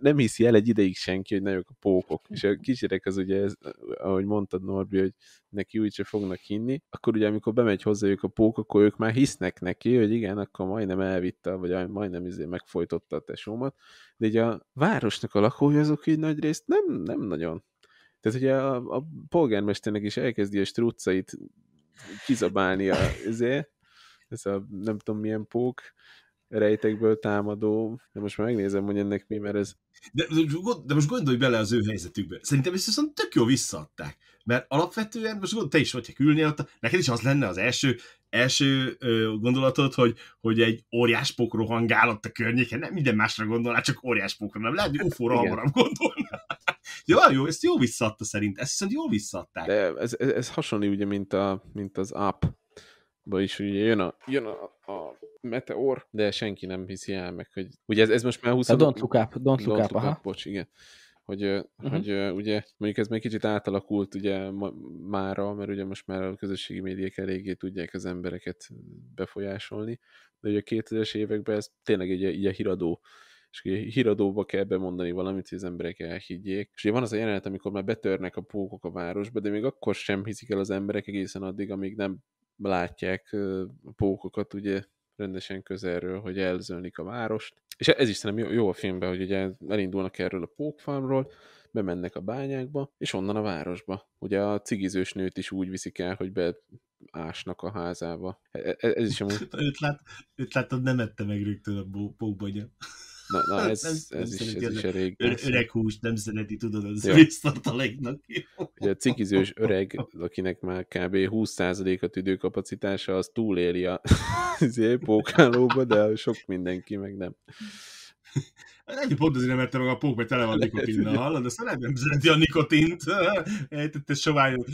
nem hiszi el egy ideig senki, hogy nagyok a pókok. És a kisgyerek az ugye, ez, ahogy mondtad Norbi, hogy neki úgyse fognak hinni, akkor ugye amikor bemegy hozzájuk a pók, akkor ők már hisznek neki, hogy igen, akkor majdnem elvitte, vagy majdnem izé megfojtotta a tesómat. De ugye a városnak a lakója azok így nagy részt nem, nem nagyon. Tehát ugye a, a polgármesternek is elkezdi a struccait kizabálni a, ezért, ez a nem tudom milyen pók, rejtekből támadó, de most már megnézem, hogy ennek mi, mert ez... De, de most gondolj bele az ő helyzetükbe. Szerintem ezt viszont tök jó visszaadták. Mert alapvetően, most gondolj, te is vagy, ha külnél ott, neked is az lenne az első, első ö, gondolatod, hogy, hogy egy óriás pók rohangál ott a környéken, nem minden másra gondolnál, csak óriás pókra, nem lehet, hogy hát ufóra hamarabb gondolnál. jó, jó, ezt jó visszaadta szerint, ezt viszont jó visszaadták. De ez, ez, ez hasonló, ugye, mint, a, mint az app is ugye jön a, jön a, a meteor, de senki nem hiszi el meg, hogy ugye ez, ez most már 20... A hát don't look up, don't look, don't look up, up, bocs, igen hogy, uh-huh. hogy ugye mondjuk ez még kicsit átalakult ugye mára, mert ugye most már a közösségi médiák eléggé tudják az embereket befolyásolni, de ugye a 2000-es években ez tényleg egy ilyen híradó, és ugye híradóba kell bemondani valamit, hogy az emberek elhiggyék. És ugye van az a jelenet, amikor már betörnek a pókok a városba, de még akkor sem hiszik el az emberek egészen addig, amíg nem látják a pókokat ugye rendesen közelről, hogy elzönlik a várost. És ez is szerintem jó, jó a filmben, hogy ugye elindulnak erről a pókfarmról, bemennek a bányákba, és onnan a városba. Ugye a cigizős nőt is úgy viszik el, hogy beásnak a házába. E, e, ez, is amúgy... őt, lát, őt látod, nem ette meg rögtön a pókbagya. Na, na hát ez, nem, ez, nem is, ez is elég... Ö- öreg hús, nem szereti, tudod, az ja. tartaléknak. Ugye a cikizős öreg, akinek már kb. 20% a tüdőkapacitása, az túléli a izé, pókálóba, de sok mindenki meg nem. Egy pont azért nem értem meg a pók, mert tele van nikotinnal, hallod? szóval nem szereti a nikotint. Ejtette sovány,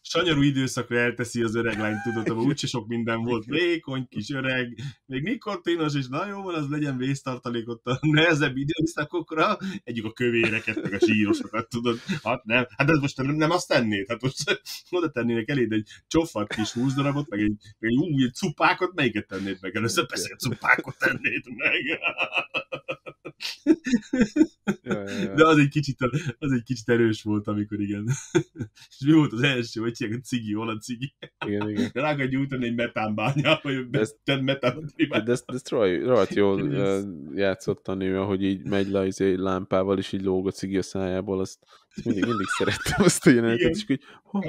sanyarú időszakra elteszi az öreg lány, tudod, abban úgyse sok minden volt. Vékony, kis öreg, még nikotinos, és nagyon van, az legyen ott a nehezebb időszakokra. Egyik a kövéreket, meg a sírosokat, tudod. Hát nem, hát ez most nem, nem azt tennéd. Hát most oda tennének eléd egy csofat kis húsz darabot, meg egy, meg egy, új, egy cupákot, melyiket tennéd meg először? Persze, cupákot tennéd meg. De az egy, kicsit, az egy kicsit erős volt, amikor igen. És mi volt az első, hogy ilyen cigi, hol a cigi? Igen, igen. Rá kell gyújtani egy metánbányába, hogy metán metán De ezt, ezt rohadt jól játszott a nő, ahogy így megy le egy lámpával, és így lóg a cigi a szájából, azt, azt mindig, mindig szerettem azt a jelenetet, és hogy,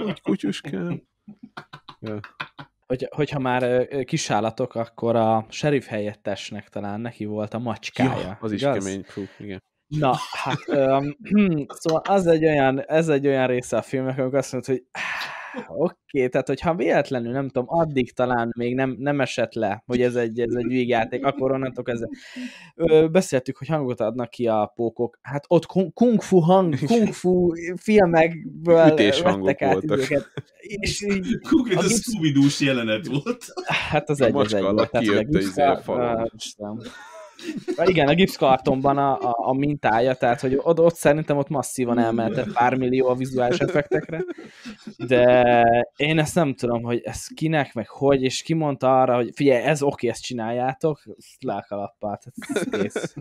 hogy kutyuskám. Ja hogy, hogyha már kisállatok, akkor a serif helyettesnek talán neki volt a macskája. Ja, az igaz? is kemény. Fú, igen. Na, hát, um, szóval az egy olyan, ez egy olyan része a filmnek, amikor azt mondod, hogy Oké, okay, tehát hogyha véletlenül, nem tudom, addig talán még nem, nem esett le, hogy ez egy, ez egy vígjáték, akkor onnantól kezdve. Ö, beszéltük, hogy hangot adnak ki a pókok. Hát ott kung, fu hang, kung fu filmekből Ütés vettek át voltak. időket. És Konkrét a scooby jelenet volt. Hát az egy, az egy volt. Tehát, kijött a, a, a, a, a, a, a, a, a igen, a gipszkartonban a, a, a mintája, tehát hogy ott, ott szerintem ott masszívan elmentett pár millió a vizuális effektekre, de én ezt nem tudom, hogy ez kinek, meg hogy, és ki mondta arra, hogy figyelj, ez oké, okay, ezt csináljátok, lelkalappá, tehát ez kész.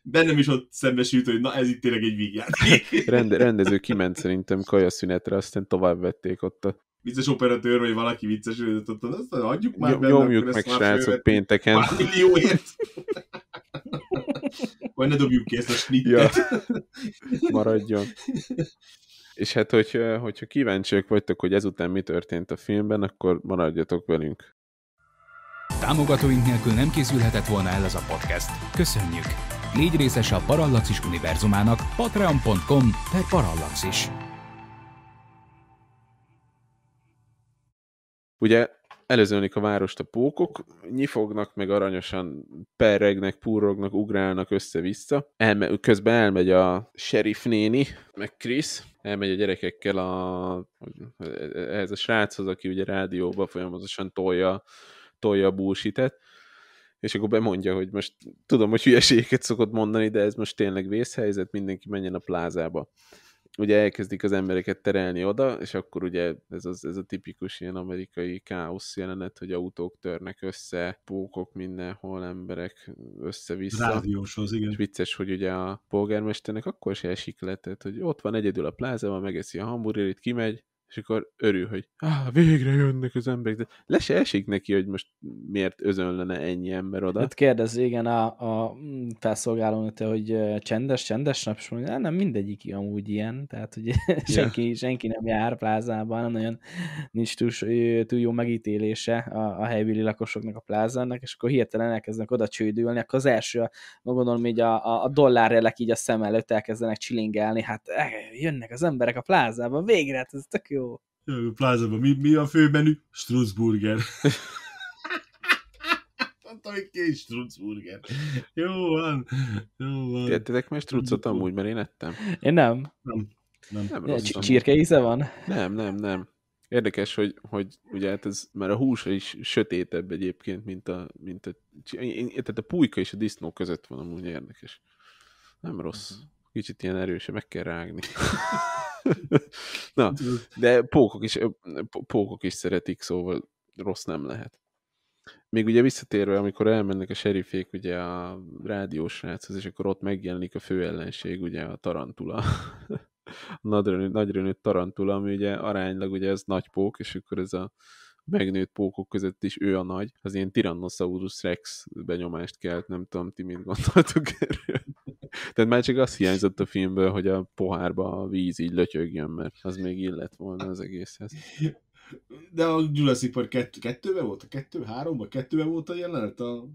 Bennem is ott szembesült, hogy na ez itt tényleg egy vígjáték. Rende, rendező kiment szerintem kajaszünetre, aztán tovább vették ott a vicces operatőr, vagy valaki vicces, ott ott adjuk már benne, Nyomjuk meg, srácok, pénteken. millióért. Vagy ne dobjuk ki ezt a snittet. Ja. Maradjon. És hát, hogy, hogyha kíváncsiak vagytok, hogy ezután mi történt a filmben, akkor maradjatok velünk. Támogatóink nélkül nem készülhetett volna el ez a podcast. Köszönjük! Légy részes a Parallaxis univerzumának patreon.com per parallaxis. Ugye előzőnik a várost a pókok, nyifognak, meg aranyosan perregnek, púrognak, ugrálnak össze-vissza. Elme- közben elmegy a sheriff néni, meg Chris, elmegy a gyerekekkel a, ehhez a sráchoz, aki ugye rádióba folyamatosan tolja, tolja a búsített, és akkor bemondja, hogy most tudom, hogy hülyeséget szokott mondani, de ez most tényleg vészhelyzet, mindenki menjen a plázába ugye elkezdik az embereket terelni oda, és akkor ugye ez, az, ez a tipikus ilyen amerikai káosz jelenet, hogy autók törnek össze, pókok mindenhol, emberek össze-vissza. Rádióshoz, igen. És vicces, hogy ugye a polgármesternek akkor se esik le, tehát, hogy ott van egyedül a plázában, megeszi a hamburgerit, kimegy, és akkor örül, hogy ah, végre jönnek az emberek, de le se esik neki, hogy most miért özönlene ennyi ember oda. Hát kérdez, igen, a, a mm, felszolgálónőt, hogy csendes, csendes nap, és mondja, nem mindegyik amúgy ilyen, tehát hogy ja. senki, senki nem jár plázában, nagyon nincs túl, túl jó megítélése a, a helybéli lakosoknak a plázának, és akkor hirtelen elkezdenek oda csődülni, akkor az első, gondolom így a, a dollárjelek így a szem előtt elkezdenek csilingelni, hát jönnek az emberek a plázába, végre, hát ez tök jó jó. Plázában mi, mi a főmenü? Strutzburger. Mondtam, hogy két Strutzburger. Jó van, jó van. Tettetek már Strutzot amúgy, mert én ettem. Én nem. Nem. Nem, nem rossz, Csirke íze van? Nem, nem, nem. Érdekes, hogy, hogy ugye hát ez már a húsa is sötétebb egyébként, mint a, mint a tehát a pulyka és a disznó között van amúgy érdekes. Nem rossz. Mhm. Kicsit ilyen erőse, meg kell rágni. Na, de pókok is, pókok is szeretik, szóval rossz nem lehet. Még ugye visszatérve, amikor elmennek a serifék ugye a rádiós ráchoz, és akkor ott megjelenik a fő ellenség, ugye a tarantula. a nagyra tarantula, ami ugye aránylag ugye ez nagy pók, és akkor ez a megnőtt pókok között is ő a nagy. Az ilyen Tyrannosaurus Rex benyomást kelt, nem tudom, ti mit gondoltok erről. Tehát már csak az hiányzott a filmből, hogy a pohárba a víz így lötyögjön, mert az még illett volna az egészhez. De a Jurassic Park kett, kettőben volt? A kettő, háromba Kettőben volt a jelenet? A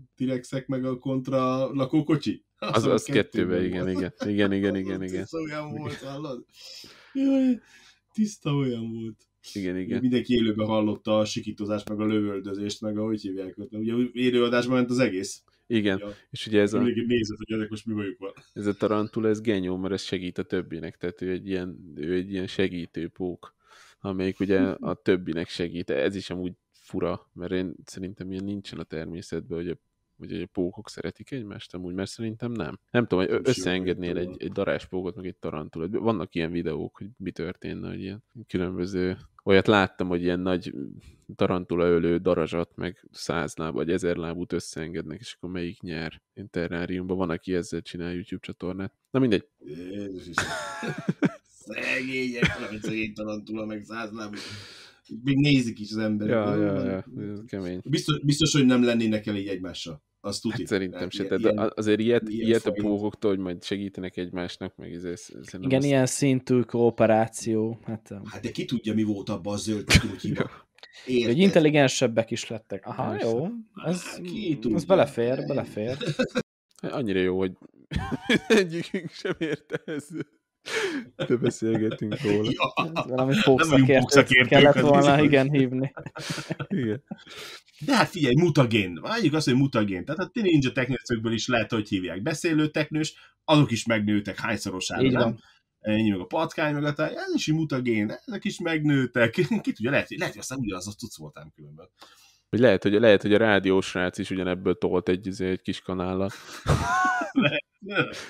t meg a kontra lakókocsi? Az, az, az kettőben, igen, igen, igen, igen, igen, igen. Tiszta olyan volt, hallod? Jaj, tiszta olyan volt. Igen, igen. Mindenki élőben hallotta a sikítozást, meg a lövöldözést, meg a hogy hívják ott. Ugye élőadásban ment az egész. Igen, ja, és ugye ez a... Mindenki nézett, hogy ennek most mi bajuk van. Ez a tarantula, ez genyó, mert ez segít a többinek, tehát ő egy ilyen, ő egy ilyen segítő pók, amelyik ugye a többinek segít. Ez is amúgy fura, mert én szerintem ilyen nincsen a természetben, hogy a hogy a pókok szeretik egymást amúgy, mert szerintem nem. Nem tudom, hogy összeengednél egy, egy pókot, meg egy tarantulat. Vannak ilyen videók, hogy mi történne, hogy ilyen különböző olyat láttam, hogy ilyen nagy mm, tarantula ölő darazsat, meg száz láb vagy ezer lábút összeengednek, és akkor melyik nyer én terráriumban. Van, aki ezzel csinál YouTube csatornát. Na mindegy. Szegények, valamint szegény tarantula, meg száz láb. Még nézik is az emberek. Ja, ja, ja, kemény. Biztos, biztos, hogy nem lennének el így egymással azt tudja. Hát szerintem se, tehát ilyen, azért ilyet, ilyen ilyet a pókoktól, hogy majd segítenek egymásnak, meg ez, ez, ez Igen, azt... ilyen szintű kooperáció. Hát, hát de ki tudja, mi volt abban a zöld kutyiba. Érted. Hogy intelligensebbek is lettek. Aha, Persze. jó. Ez, ez belefér, belefér. Hát annyira jó, hogy egyikünk sem érte ezzel. Te beszélgetünk róla. Ja. Valami fogszakértőt kellett volna, az igen, hívni. igen. De hát figyelj, mutagén. Várjuk azt, hogy mutagén. Tehát a ninja technőcökből is lehet, hogy hívják beszélő technős, azok is megnőtek hányszorosára, nem? Ennyi meg a patkány, meg a táj, ez is mutagén, ezek is megnőtek. Ki tudja, lehet, hogy, lehet, hogy aztán ugyanaz a tudsz voltám különben. Hogy lehet, hogy, lehet, hogy a rádiósrác is ugyanebből tolt egy, izé, egy kis kanállal.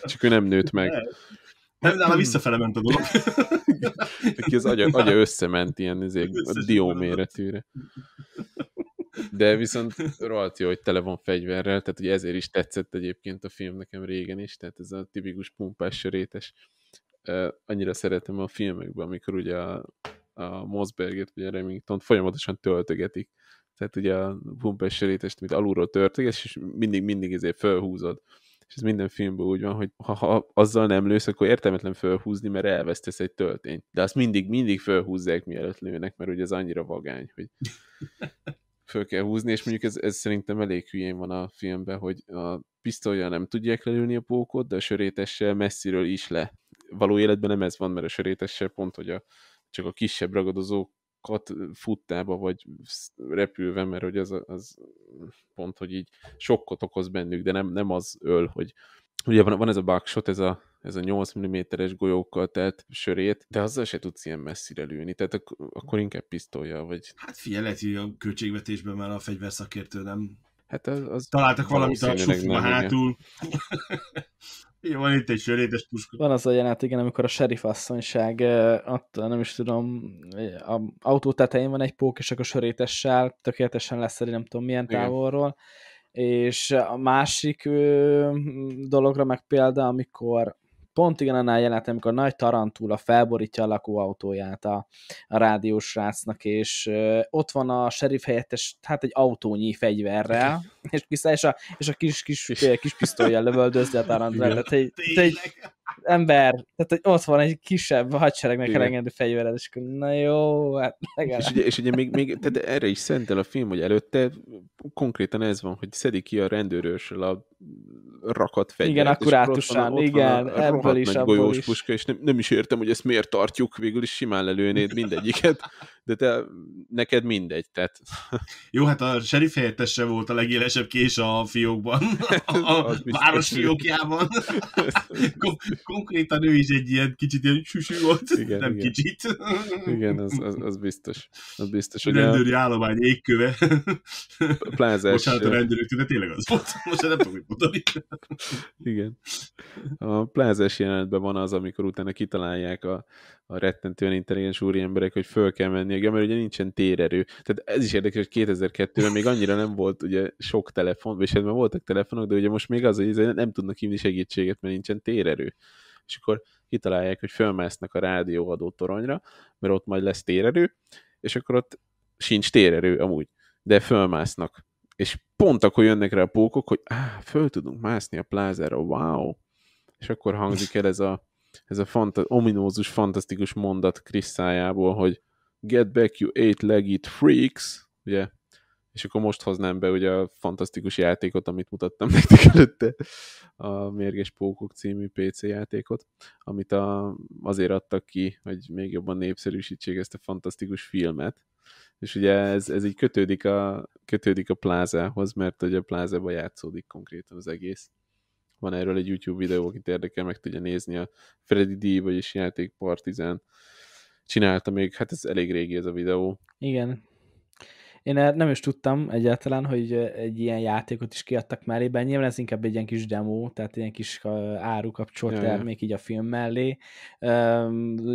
Csak ő nem nőtt meg. Lehet. Nem, nála hmm. visszafele ment a dolog. Aki az agya, agya összement ilyen izé, a dió méretűre. De viszont rohadt jó, hogy tele van fegyverrel, tehát hogy ezért is tetszett egyébként a film nekem régen is, tehát ez a tipikus pumpás sörétes. Annyira szeretem a filmekben, amikor ugye a, a Mosberget, vagy a Remington folyamatosan töltögetik. Tehát ugye a pumpás sörétest, amit alulról törtögesz, és mindig, mindig ezért felhúzod és ez minden filmben úgy van, hogy ha, ha azzal nem lősz, akkor értelmetlen fölhúzni, mert elvesztesz egy töltényt. De azt mindig, mindig fölhúzzák, mielőtt lőnek, mert ugye ez annyira vagány, hogy föl kell húzni, és mondjuk ez, ez szerintem elég hülyén van a filmben, hogy a pisztolya nem tudják lelőni a pókot, de a sörétessel messziről is le. Való életben nem ez van, mert a sörétessel pont, hogy a, csak a kisebb ragadozók kat futtába, vagy repülve, mert hogy az, az pont, hogy így sokkot okoz bennük, de nem, nem az öl, hogy ugye van, van ez a buckshot, ez a, ez a 8 mm-es golyókkal telt sörét, de azzal se tudsz ilyen messzire lőni, tehát ak- akkor inkább pisztolja, vagy... Hát figyelj, lehet, hogy a költségvetésben már a fegyverszakértő nem... Hát az, az Találtak valamit a sufba hátul. Van itt egy sörétes puska. Van az a jelenet, igen, amikor a sheriff asszonyság ott nem is tudom, a autó tetején van egy pók, és akkor sörétessel tökéletesen leszedi nem tudom milyen igen. távolról. És a másik ö, dologra meg példa, amikor pont igen annál jelent, amikor a nagy tarantula felborítja a lakóautóját a, a rádiós rácnak, és ö, ott van a serif helyettes, hát egy autónyi fegyverrel, és, és, a, és a kis, kis, kis pisztolyjal lövöldözni a tarantulát. Tehát egy, ember, tehát hogy ott van egy kisebb hadseregnek elengedő fegyvered, és akkor na jó, hát legalább. És ugye, és ugye még, még tehát erre is szentel a film, hogy előtte konkrétan ez van, hogy szedik ki a rendőrösről a rakat fegyvert. Igen, akkurátusan, igen, van a, a ebből is, nagy abból golyós is. puska, és nem, nem is értem, hogy ezt miért tartjuk, végül is simán lelőnéd mindegyiket de te, neked mindegy. Tehát... Jó, hát a serif helyettese volt a legélesebb kés a fiókban, a, város fiókjában. Kon- konkrétan ő is egy ilyen kicsit ilyen süsű volt, igen, nem igen. kicsit. igen, az, az, az, biztos. Az biztos. A rendőri a... állomány égköve. Plázás. Bocsánat, a rendőrök, de tényleg az volt. Most nem fogjuk mondani. igen. A plázás jelenetben van az, amikor utána kitalálják a, a rettentően intelligens úri emberek, hogy föl kell menni, mert ugye nincsen térerő. Tehát ez is érdekes, hogy 2002-ben még annyira nem volt ugye sok telefon, és hát már voltak telefonok, de ugye most még az, hogy izé nem tudnak hívni segítséget, mert nincsen térerő. És akkor kitalálják, hogy fölmásznak a rádióadó toronyra, mert ott majd lesz térerő, és akkor ott sincs térerő amúgy, de fölmásznak. És pont akkor jönnek rá a pókok, hogy áh, föl tudunk mászni a plázára, wow! És akkor hangzik el ez a ez a fanta- ominózus, fantasztikus mondat Chris szájából, hogy get back you eight legged freaks, ugye, és akkor most hoznám be ugye a fantasztikus játékot, amit mutattam nektek előtte, a Mérges Pókok című PC játékot, amit a, azért adtak ki, hogy még jobban népszerűsítsék ezt a fantasztikus filmet. És ugye ez, ez így kötődik a, kötődik a plázához, mert ugye a plázában játszódik konkrétan az egész van erről egy YouTube videó, akit érdekel, meg tudja nézni a Freddy D, vagyis játék Partizán csinálta még, hát ez elég régi ez a videó. Igen, én nem is tudtam egyáltalán, hogy egy ilyen játékot is kiadtak mellében. Nyilván ez inkább egy ilyen kis demo, tehát ilyen kis áru kapcsolt termék így a film mellé.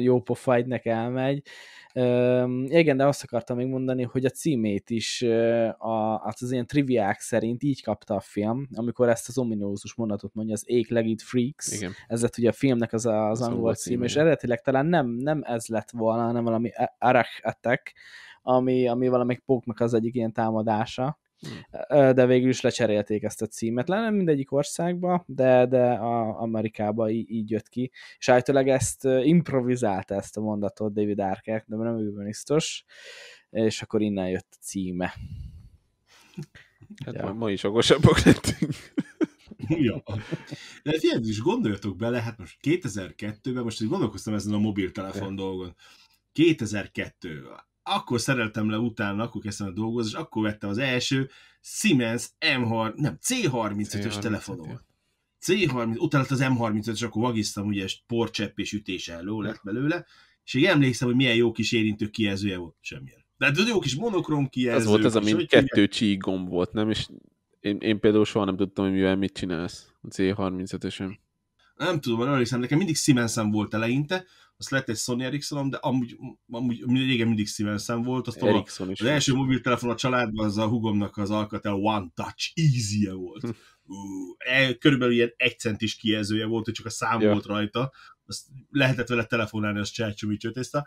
Jó pofa egynek elmegy. Igen, de azt akartam még mondani, hogy a címét is a, az, az ilyen triviák szerint így kapta a film, amikor ezt az ominózus mondatot mondja, az Ék Legit Freaks. Igen. Ez lett ugye a filmnek az, az, az angol címe, cím, és eredetileg talán nem, nem ez lett volna, hanem valami Arach Attack, ami, ami valamelyik póknak az egyik ilyen támadása, hmm. de végül is lecserélték ezt a címet. Le nem mindegyik országba, de, de a Amerikába í- így jött ki, és állítólag ezt improvizálta ezt a mondatot David Arquette, de nem ő biztos, és akkor innen jött a címe. Hát ja. ma, is okosabbak lettünk. ja. De figyelj, hát is gondoljatok bele, hát most 2002-ben, most így gondolkoztam ezen a mobiltelefon dolgon. 2002, akkor szereltem le utána, akkor kezdtem a dolgozni, és akkor vettem az első Siemens M3, nem, C35-ös telefonomat. C30, utána lett az M35, és akkor vagisztam, ugye, porcsepp és ütés elő lett belőle, és én emlékszem, hogy milyen jó kis érintő kijelzője volt, semmilyen. De hát jó kis monokrom kijelző. Ez volt ez, ami kettő csík gomb volt, nem? És én, én például soha nem tudtam, hogy mivel mit csinálsz a C35-ösön. Nem tudom, arra hiszem, nekem mindig siemens volt eleinte, azt lett egy Sony Ericssonom, de amúgy, amúgy régen mindig szívenszem volt. Azt is. az első mobiltelefon a családban, az a hugomnak az Alcatel One Touch easy hm. -e volt. Uh, körülbelül ilyen egy centis kijelzője volt, hogy csak a szám ja. volt rajta. Azt lehetett vele telefonálni, az csácsumítsőt csőtészta. a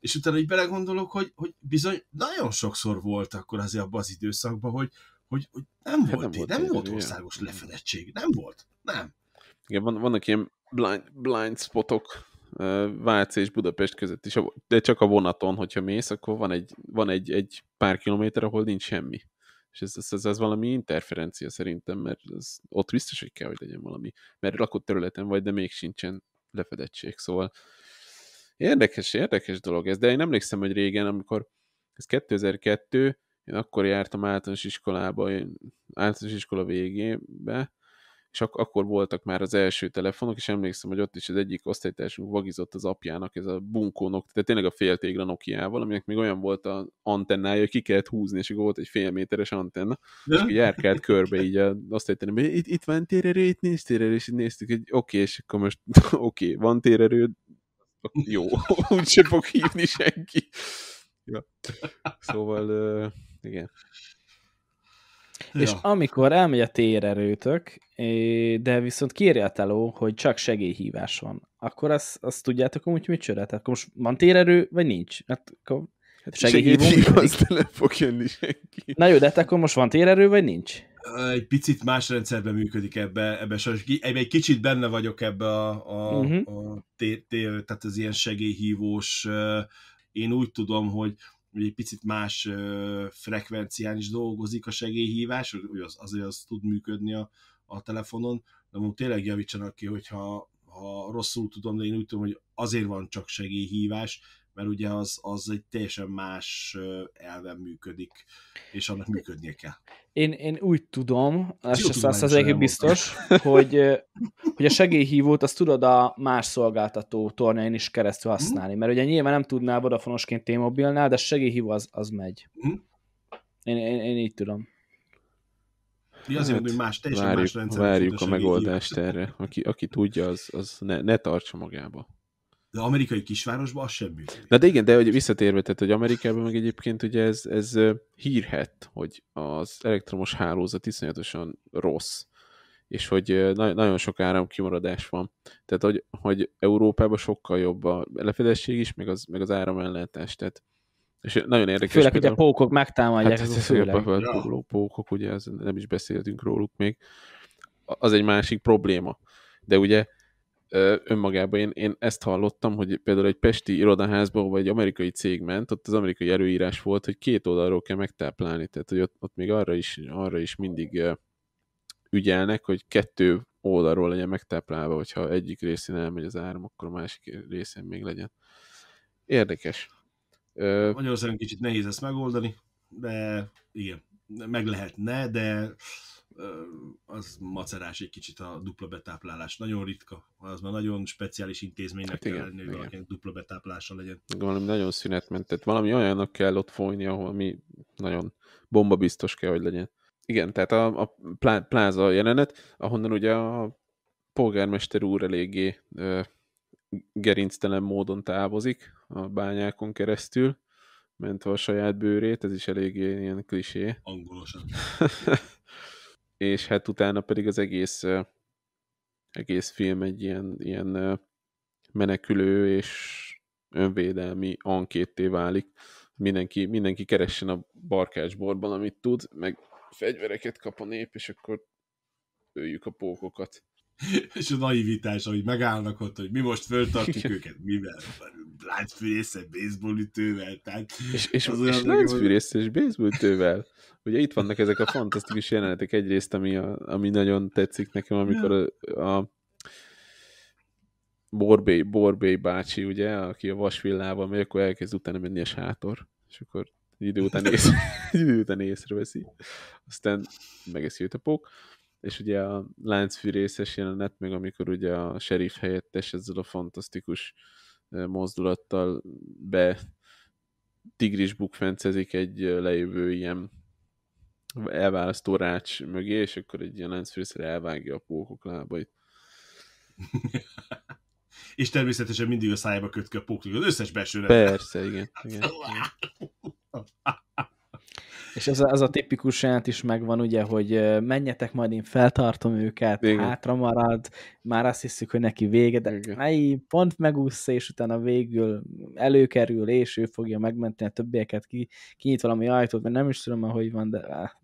és utána így belegondolok, hogy, hogy bizony nagyon sokszor volt akkor azért abban az időszakban, hogy, hogy, hogy nem hát volt, nem, volt, nem így, volt országos lefedettség, nem volt, nem. Igen, van, vannak ilyen blind, blind spotok, Vác és Budapest között is, de csak a vonaton, hogyha mész, akkor van egy, van egy, egy pár kilométer, ahol nincs semmi. És ez, ez, ez, ez valami interferencia szerintem, mert ez, ott biztos, hogy kell, hogy legyen valami. Mert lakott területen vagy, de még sincsen lefedettség, szóval érdekes, érdekes dolog ez, de én emlékszem, hogy régen, amikor ez 2002, én akkor jártam általános iskolába, általános iskola végébe, és ak- akkor voltak már az első telefonok, és emlékszem, hogy ott is az egyik osztálytársunk vagizott az apjának ez a bunkónok, tehát tényleg a féltégre Nokia-val, aminek még olyan volt a antennája, ki kellett húzni, és akkor volt egy fél méteres antenna, és akkor járkált körbe így az hogy itt, itt van térerő, itt nincs térerő, és így néztük, hogy oké, okay, és akkor most oké, okay, van térerő, jó, úgyse fog hívni senki. Ja. Szóval, uh, igen. Ja. És amikor elmegy a térerőtök, de viszont teló, hogy csak segélyhívás van, akkor azt, azt tudjátok amúgy micsoda? Tehát akkor most van térerő, vagy nincs? Hát akkor hát segélyhívó. Azt nem fog jönni senki. Na jó, de hát akkor most van térerő, vagy nincs? Egy picit más rendszerben működik ebbe, ebbe sajnos. egy kicsit benne vagyok ebbe a, a, uh-huh. a tér, tér, tehát az ilyen segélyhívós én úgy tudom, hogy egy picit más frekvencián is dolgozik a segélyhívás, hogy az, azért az tud működni a, a telefonon, de mondjuk tényleg javítsanak ki, hogyha ha rosszul tudom, de én úgy tudom, hogy azért van csak segélyhívás, mert ugye az, az egy teljesen más elven működik, és annak működnie kell. Én, én úgy tudom, és ezt azt az egyik biztos, hogy, hogy a segélyhívót azt tudod a más szolgáltató tornyain is keresztül mhm. használni, mert ugye nyilván nem tudnál Vodafonosként t mobilnál de de segélyhívó az, az megy. Mhm. Én, én, én így tudom. Mi azért, hát, hogy más, teljesen várjuk, más rendszer. Várjuk a megoldást erre. Aki, aki tudja, az, az ne, ne tartsa magába de amerikai kisvárosban az sem működik. Na de igen, de hogy visszatérve, tehát hogy Amerikában meg egyébként ugye ez, ez hírhet, hogy az elektromos hálózat iszonyatosan rossz, és hogy na- nagyon sok áramkimaradás van. Tehát, hogy, hogy Európában sokkal jobb a lefedettség is, meg az, meg az áramellátás. Tehát, és nagyon érdekes. Főleg, hogy a pókok megtámadják. Hát, ez A, a ja. pókok, ugye, ez nem is beszéltünk róluk még. Az egy másik probléma. De ugye önmagában én, én ezt hallottam, hogy például egy pesti irodaházba, vagy egy amerikai cég ment, ott az amerikai erőírás volt, hogy két oldalról kell megtáplálni, tehát hogy ott, ott még arra is, arra is mindig ügyelnek, hogy kettő oldalról legyen megtáplálva, hogyha egyik részén elmegy az áram, akkor a másik részén még legyen. Érdekes. Magyarországon kicsit nehéz ezt megoldani, de igen, meg lehetne, de az macerás egy kicsit a dupla betáplálás. Nagyon ritka, az már nagyon speciális intézménynek hát igen, kell lenni, hogy valakinek dupla betáplása legyen. Valami nagyon szünetmentett, valami olyannak kell ott folyni, ahol mi nagyon bomba biztos kell, hogy legyen. Igen, tehát a, a pláza jelenet, ahonnan ugye a polgármester úr eléggé ö, gerinctelen módon távozik a bányákon keresztül, mentve a saját bőrét, ez is eléggé ilyen klisé. Angolosan. és hát utána pedig az egész, egész film egy ilyen, ilyen menekülő és önvédelmi ankétté válik. Mindenki, mindenki keressen a barkácsborban, amit tud, meg fegyvereket kap a nép, és akkor öljük a pókokat. és a naivitás, ahogy megállnak ott, hogy mi most föltartjuk őket, mivel? Láncfűrészsel, baseballütővel, tehát... És, és, az és láncfűrészsel és baseballütővel. Ugye itt vannak ezek a fantasztikus jelenetek egyrészt, ami, a, ami nagyon tetszik nekem, amikor a, a Borbély, Borbély bácsi, ugye, aki a vasvillával megy, akkor elkezd utána menni a sátor, és akkor idő után, ész, idő után észreveszi. Aztán megeszi őt a pók és ugye a láncfű részes jelenet, meg amikor ugye a serif helyettes ezzel a fantasztikus mozdulattal be tigris bukfencezik egy lejövő ilyen elválasztó rács mögé, és akkor egy ilyen láncfűszer elvágja a pókok lábait. és természetesen mindig a szájába kötke a póklik az összes belső Persze, igen. igen. igen. És ez a, az a tipikus jelent is megvan, ugye, hogy menjetek, majd én feltartom őket, Igen. hátra marad, már azt hiszük, hogy neki vége, de nej, pont megúszsz, és utána végül előkerül, és ő fogja megmenteni a többieket, ki, kinyit valami ajtót, mert nem is tudom, hogy van, de hát,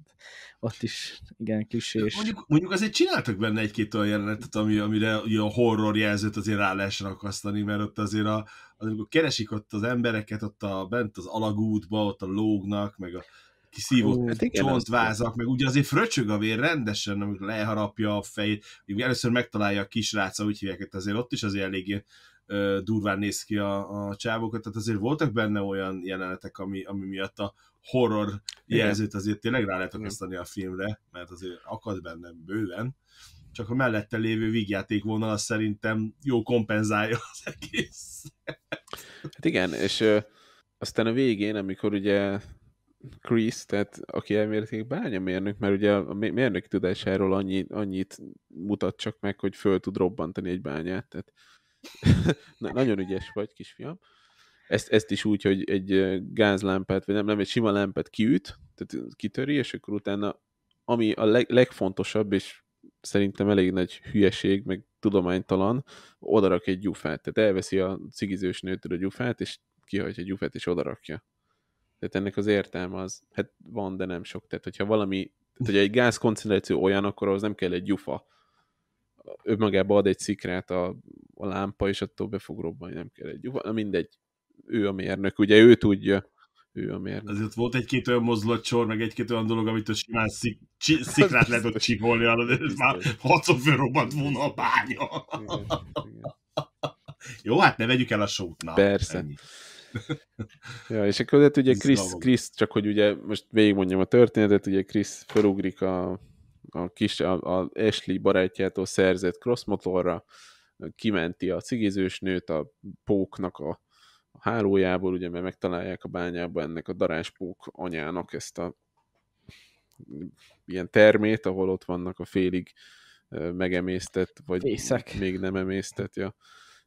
ott is igen klisés. Mondjuk, mondjuk azért csináltak benne egy-két olyan jelenetet, ami, amire ugye a horror jelzőt azért rá lehessen akasztani, mert ott azért a, az, amikor keresik ott az embereket, ott a, bent az alagútba, ott a lógnak, meg a kiszívott hát igen, csontvázak, meg ugye azért fröcsög a vér rendesen, amikor leharapja a fejét, először megtalálja a kisráca, úgy hívják, hát azért ott is azért elég durván néz ki a, a csávokat, tehát azért voltak benne olyan jelenetek, ami, ami miatt a horror jelzőt azért tényleg rá lehet akasztani a filmre, mert azért akad benne bőven, csak a mellette lévő vígjáték vonal szerintem jó kompenzálja az egész. Hát igen, és ö, aztán a végén, amikor ugye Chris, tehát aki bánya mérnök, mert ugye a mérnöki tudásáról annyi, annyit mutat csak meg, hogy föl tud robbantani egy bányát, tehát Na, nagyon ügyes vagy, kisfiam. Ezt, ezt is úgy, hogy egy gázlámpát, vagy nem, nem egy sima lámpát kiüt, tehát kitöri, és akkor utána, ami a leg, legfontosabb, és szerintem elég nagy hülyeség, meg tudománytalan, odarak egy gyufát. Tehát elveszi a cigizős nőtől a gyufát, és kihagyja egy gyufát, és odarakja. Tehát ennek az értelme az, hát van, de nem sok. Tehát, hogyha valami, tehát, hogyha egy gázkoncentráció olyan, akkor az nem kell egy gyufa. Ő magába ad egy szikrát a, a lámpa, és attól be fog robbani, nem kell egy gyufa. Na mindegy, ő a mérnök, ugye ő tudja, ő a mérnök. Azért volt egy-két olyan mozdulatsor, meg egy-két olyan dolog, amit a simán szik, csi, szikrát lehet ott csipolni, de ez már hatszor fölrobbant volna a bánya. Igen, igen. Jó, hát ne vegyük el a sót. Na, Persze. Ennyi ja, és akkor hát ugye Chris, Chris, csak hogy ugye most végigmondjam a történetet, ugye Chris felugrik a, a kis, a, a Ashley barátjától szerzett crossmotorra, kimenti a cigizős nőt a póknak a, a hálójából, ugye, mert megtalálják a bányába ennek a daráspók anyának ezt a ilyen termét, ahol ott vannak a félig megemésztett, vagy Fészek. még nem emésztett, ja,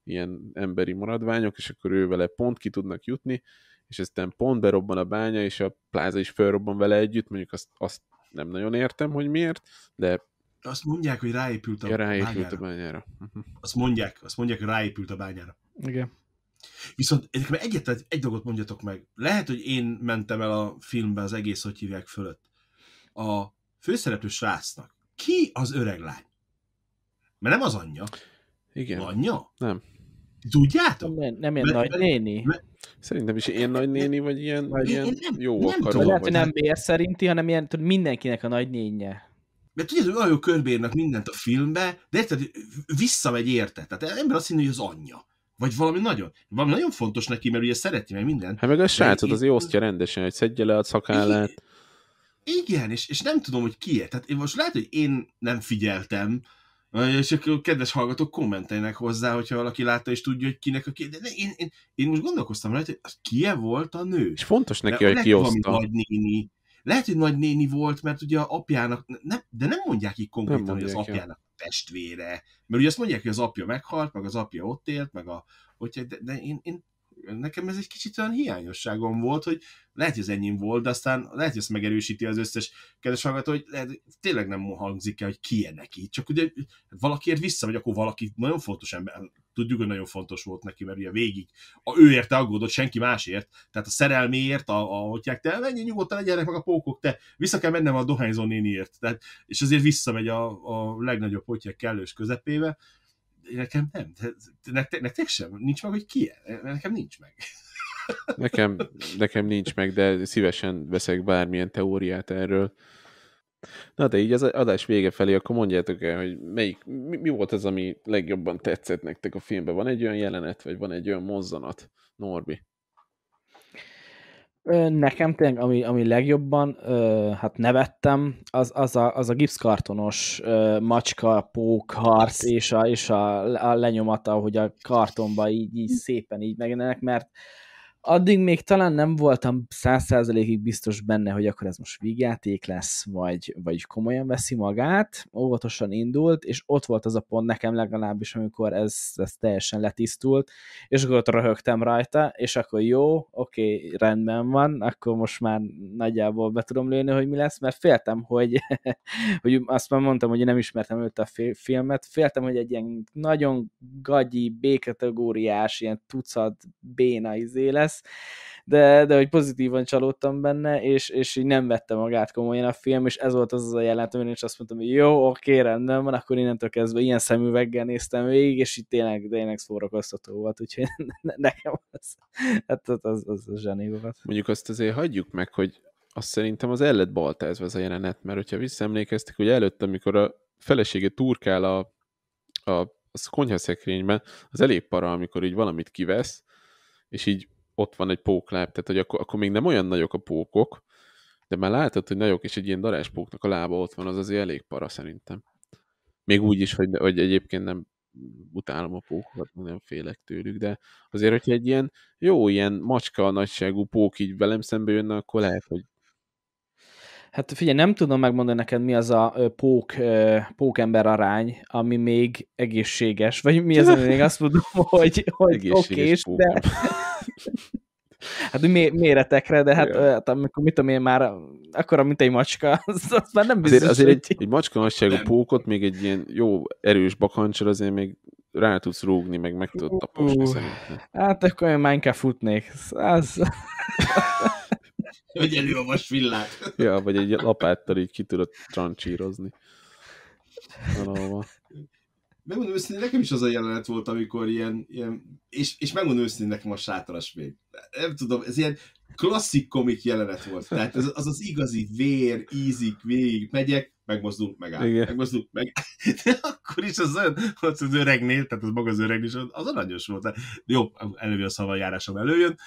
ilyen emberi maradványok, és akkor ő vele pont ki tudnak jutni, és aztán pont berobban a bánya, és a pláza is felrobban vele együtt, mondjuk azt, azt nem nagyon értem, hogy miért, de... Azt mondják, hogy ráépült a, ja, ráépült bányára. a bányára. Azt mondják, azt mondják, hogy ráépült a bányára. Igen. Viszont egyet, egy dolgot mondjatok meg. Lehet, hogy én mentem el a filmbe az egész, hogy hívják fölött. A főszereplő srácnak ki az öreg lány? Mert nem az anyja. Igen. Anyja? Nem. Tudjátok? Nem, nem ilyen nagy néni. Szerintem is én nagy néni, vagy ilyen, vagy ilyen nem, jó nem akaró. Tudom, lehet, hogy nem bér hát- szerinti, hanem ilyen tud, mindenkinek a nagy nénye. Mert tudjátok, hogy nagyon jó körbérnek mindent a filmbe, de érted, visszamegy érte. Tehát ember azt hinni, hogy az anyja. Vagy valami nagyon, valami nagyon fontos neki, mert ugye szereti meg mindent. Hát meg a srácot azért osztja rendesen, hogy szedje le a szakállát. Igen, és, és nem tudom, hogy ki Tehát én most lehet, hogy én nem figyeltem, és akkor kedves hallgatók kommenteljenek hozzá, hogyha valaki látta és tudja, hogy kinek a ki... De én, én, én most gondolkoztam rajta, hogy ki -e volt a nő. És fontos neki, de, hogy ki nagy néni. Lehet, hogy néni volt, mert ugye a apjának, ne, de nem mondják így konkrétan, mondják hogy az apjának el. testvére. Mert ugye azt mondják, hogy az apja meghalt, meg az apja ott élt, meg a... Hogyha, de, de én, én nekem ez egy kicsit olyan hiányosságom volt, hogy lehet, hogy ez enyém volt, de aztán lehet, hogy ezt megerősíti az összes kedves hallgató, hogy lehet, tényleg nem hangzik el, hogy ki -e neki. Csak ugye hát valakiért vissza, vagy akkor valaki nagyon fontos ember, tudjuk, hogy nagyon fontos volt neki, mert ugye végig a, ő érte aggódott, senki másért, tehát a szerelméért, a, a hogy te menj nyugodtan, legyenek meg a pókok, te vissza kell mennem a dohányzó néniért, tehát, és azért visszamegy a, a legnagyobb hogyják kellős közepébe, nekem nem. Nektek, nektek sem? Nincs meg, hogy ki -e? Nekem nincs meg. Nekem, nekem nincs meg, de szívesen veszek bármilyen teóriát erről. Na de így az adás vége felé, akkor mondjátok el, hogy melyik, mi, mi volt az, ami legjobban tetszett nektek a filmben? Van egy olyan jelenet, vagy van egy olyan mozzanat? Norbi. Nekem tényleg, ami, ami legjobban, hát nevettem, az, az, a, az a gipszkartonos macska, pók, harc, és a, és a, a lenyomata, hogy a kartonba így, így szépen így megjelenek, mert addig még talán nem voltam száz százalékig biztos benne, hogy akkor ez most vígjáték lesz, vagy, vagy komolyan veszi magát, óvatosan indult, és ott volt az a pont nekem legalábbis, amikor ez, ez teljesen letisztult, és akkor ott röhögtem rajta, és akkor jó, oké, okay, rendben van, akkor most már nagyjából be tudom lőni, hogy mi lesz, mert féltem, hogy, hogy azt már mondtam, hogy én nem ismertem előtt a filmet, féltem, hogy egy ilyen nagyon gagyi, B-kategóriás, ilyen tucat béna izé lesz, lesz, de, de hogy pozitívan csalódtam benne, és, és így nem vette magát komolyan a film, és ez volt az az a jelent, amin is azt mondtam, hogy jó, oké, rendben van, akkor innentől kezdve ilyen szemüveggel néztem végig, és itt tényleg, tényleg szórakoztató volt, úgyhogy nekem az, hát az, az, az, az zseni volt. Mondjuk azt azért hagyjuk meg, hogy azt szerintem az el lett baltázva ez a jelenet, mert hogyha visszaemlékeztek, hogy előtt, amikor a felesége turkál a, a, a konyhaszekrényben, az elég para, amikor így valamit kivesz, és így ott van egy pókláb, tehát hogy akkor, akkor még nem olyan nagyok a pókok, de már látod, hogy nagyok, és egy ilyen daráspóknak a lába ott van, az azért elég para szerintem. Még úgy is, hogy, hogy egyébként nem utálom a pókokat, nem félek tőlük, de azért, hogyha egy ilyen jó, ilyen macska nagyságú pók így velem szembe jönne, akkor lehet, hogy Hát figyelj, nem tudom megmondani neked, mi az a pók, pókember arány, ami még egészséges, vagy mi az, ami még azt mondom, hogy, hogy okés, de, Hát mé méretekre, de hát, ja. hát amikor mit tudom én már, akkor mint egy macska, az, az már nem biztos. Azért, azért egy, egy macska nagyságú pókot, még egy ilyen jó erős bakancsal azért még rá tudsz rúgni, meg meg tudod taposni uh, szerintem. Hát akkor én már inkább futnék. Az... Vagy elő a vasvillát. ja, vagy egy lapáttal így ki tudod trancsírozni. Valahova megmondom őszintén, nekem is az a jelenet volt, amikor ilyen, ilyen és, és megmondom őszintén, nekem a sátras még. Nem tudom, ez ilyen klasszik komik jelenet volt. Tehát ez, az az igazi vér, ízik, végig megyek, megmozdul, megáll, Igen. megmozdul, meg... De akkor is az olyan, az, az öregnél, tehát az maga az öreg is, az aranyos volt. De jó, előjön a szavajárásom előjön,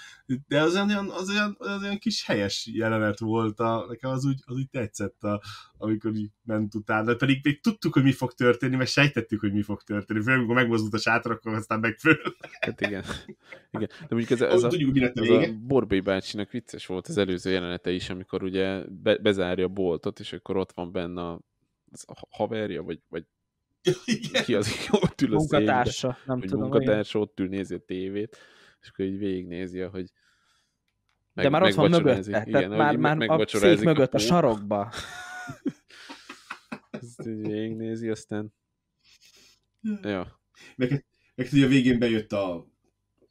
de az olyan, az olyan, az olyan kis helyes jelenet volt, a, nekem az úgy, az úgy tetszett, a, amikor így ment utána, pedig még tudtuk, hogy mi fog történni, mert sejtettük, hogy mi fog történni, főleg amikor megmozdult a sátor, akkor aztán föl. Hát igen. igen. De mondjuk ez, ez, a, tudjuk, ez a, a Borbély bácsinak vicces volt az előző jelenete is, amikor ugye be, bezárja a boltot, és akkor ott van benne haverja, vagy, vagy igen. ki az, aki ott ül a munkatársa, nem vagy tudom, munkatársa, olyan. ott ül, nézi a tévét, és akkor így végignézi, hogy meg, De már ott van mögötte, Igen, tehát már, már a szék mögött, a, a sarokba. Ezt így végignézi, aztán... Ja. Meg, hát- meg tudja, hát a végén bejött a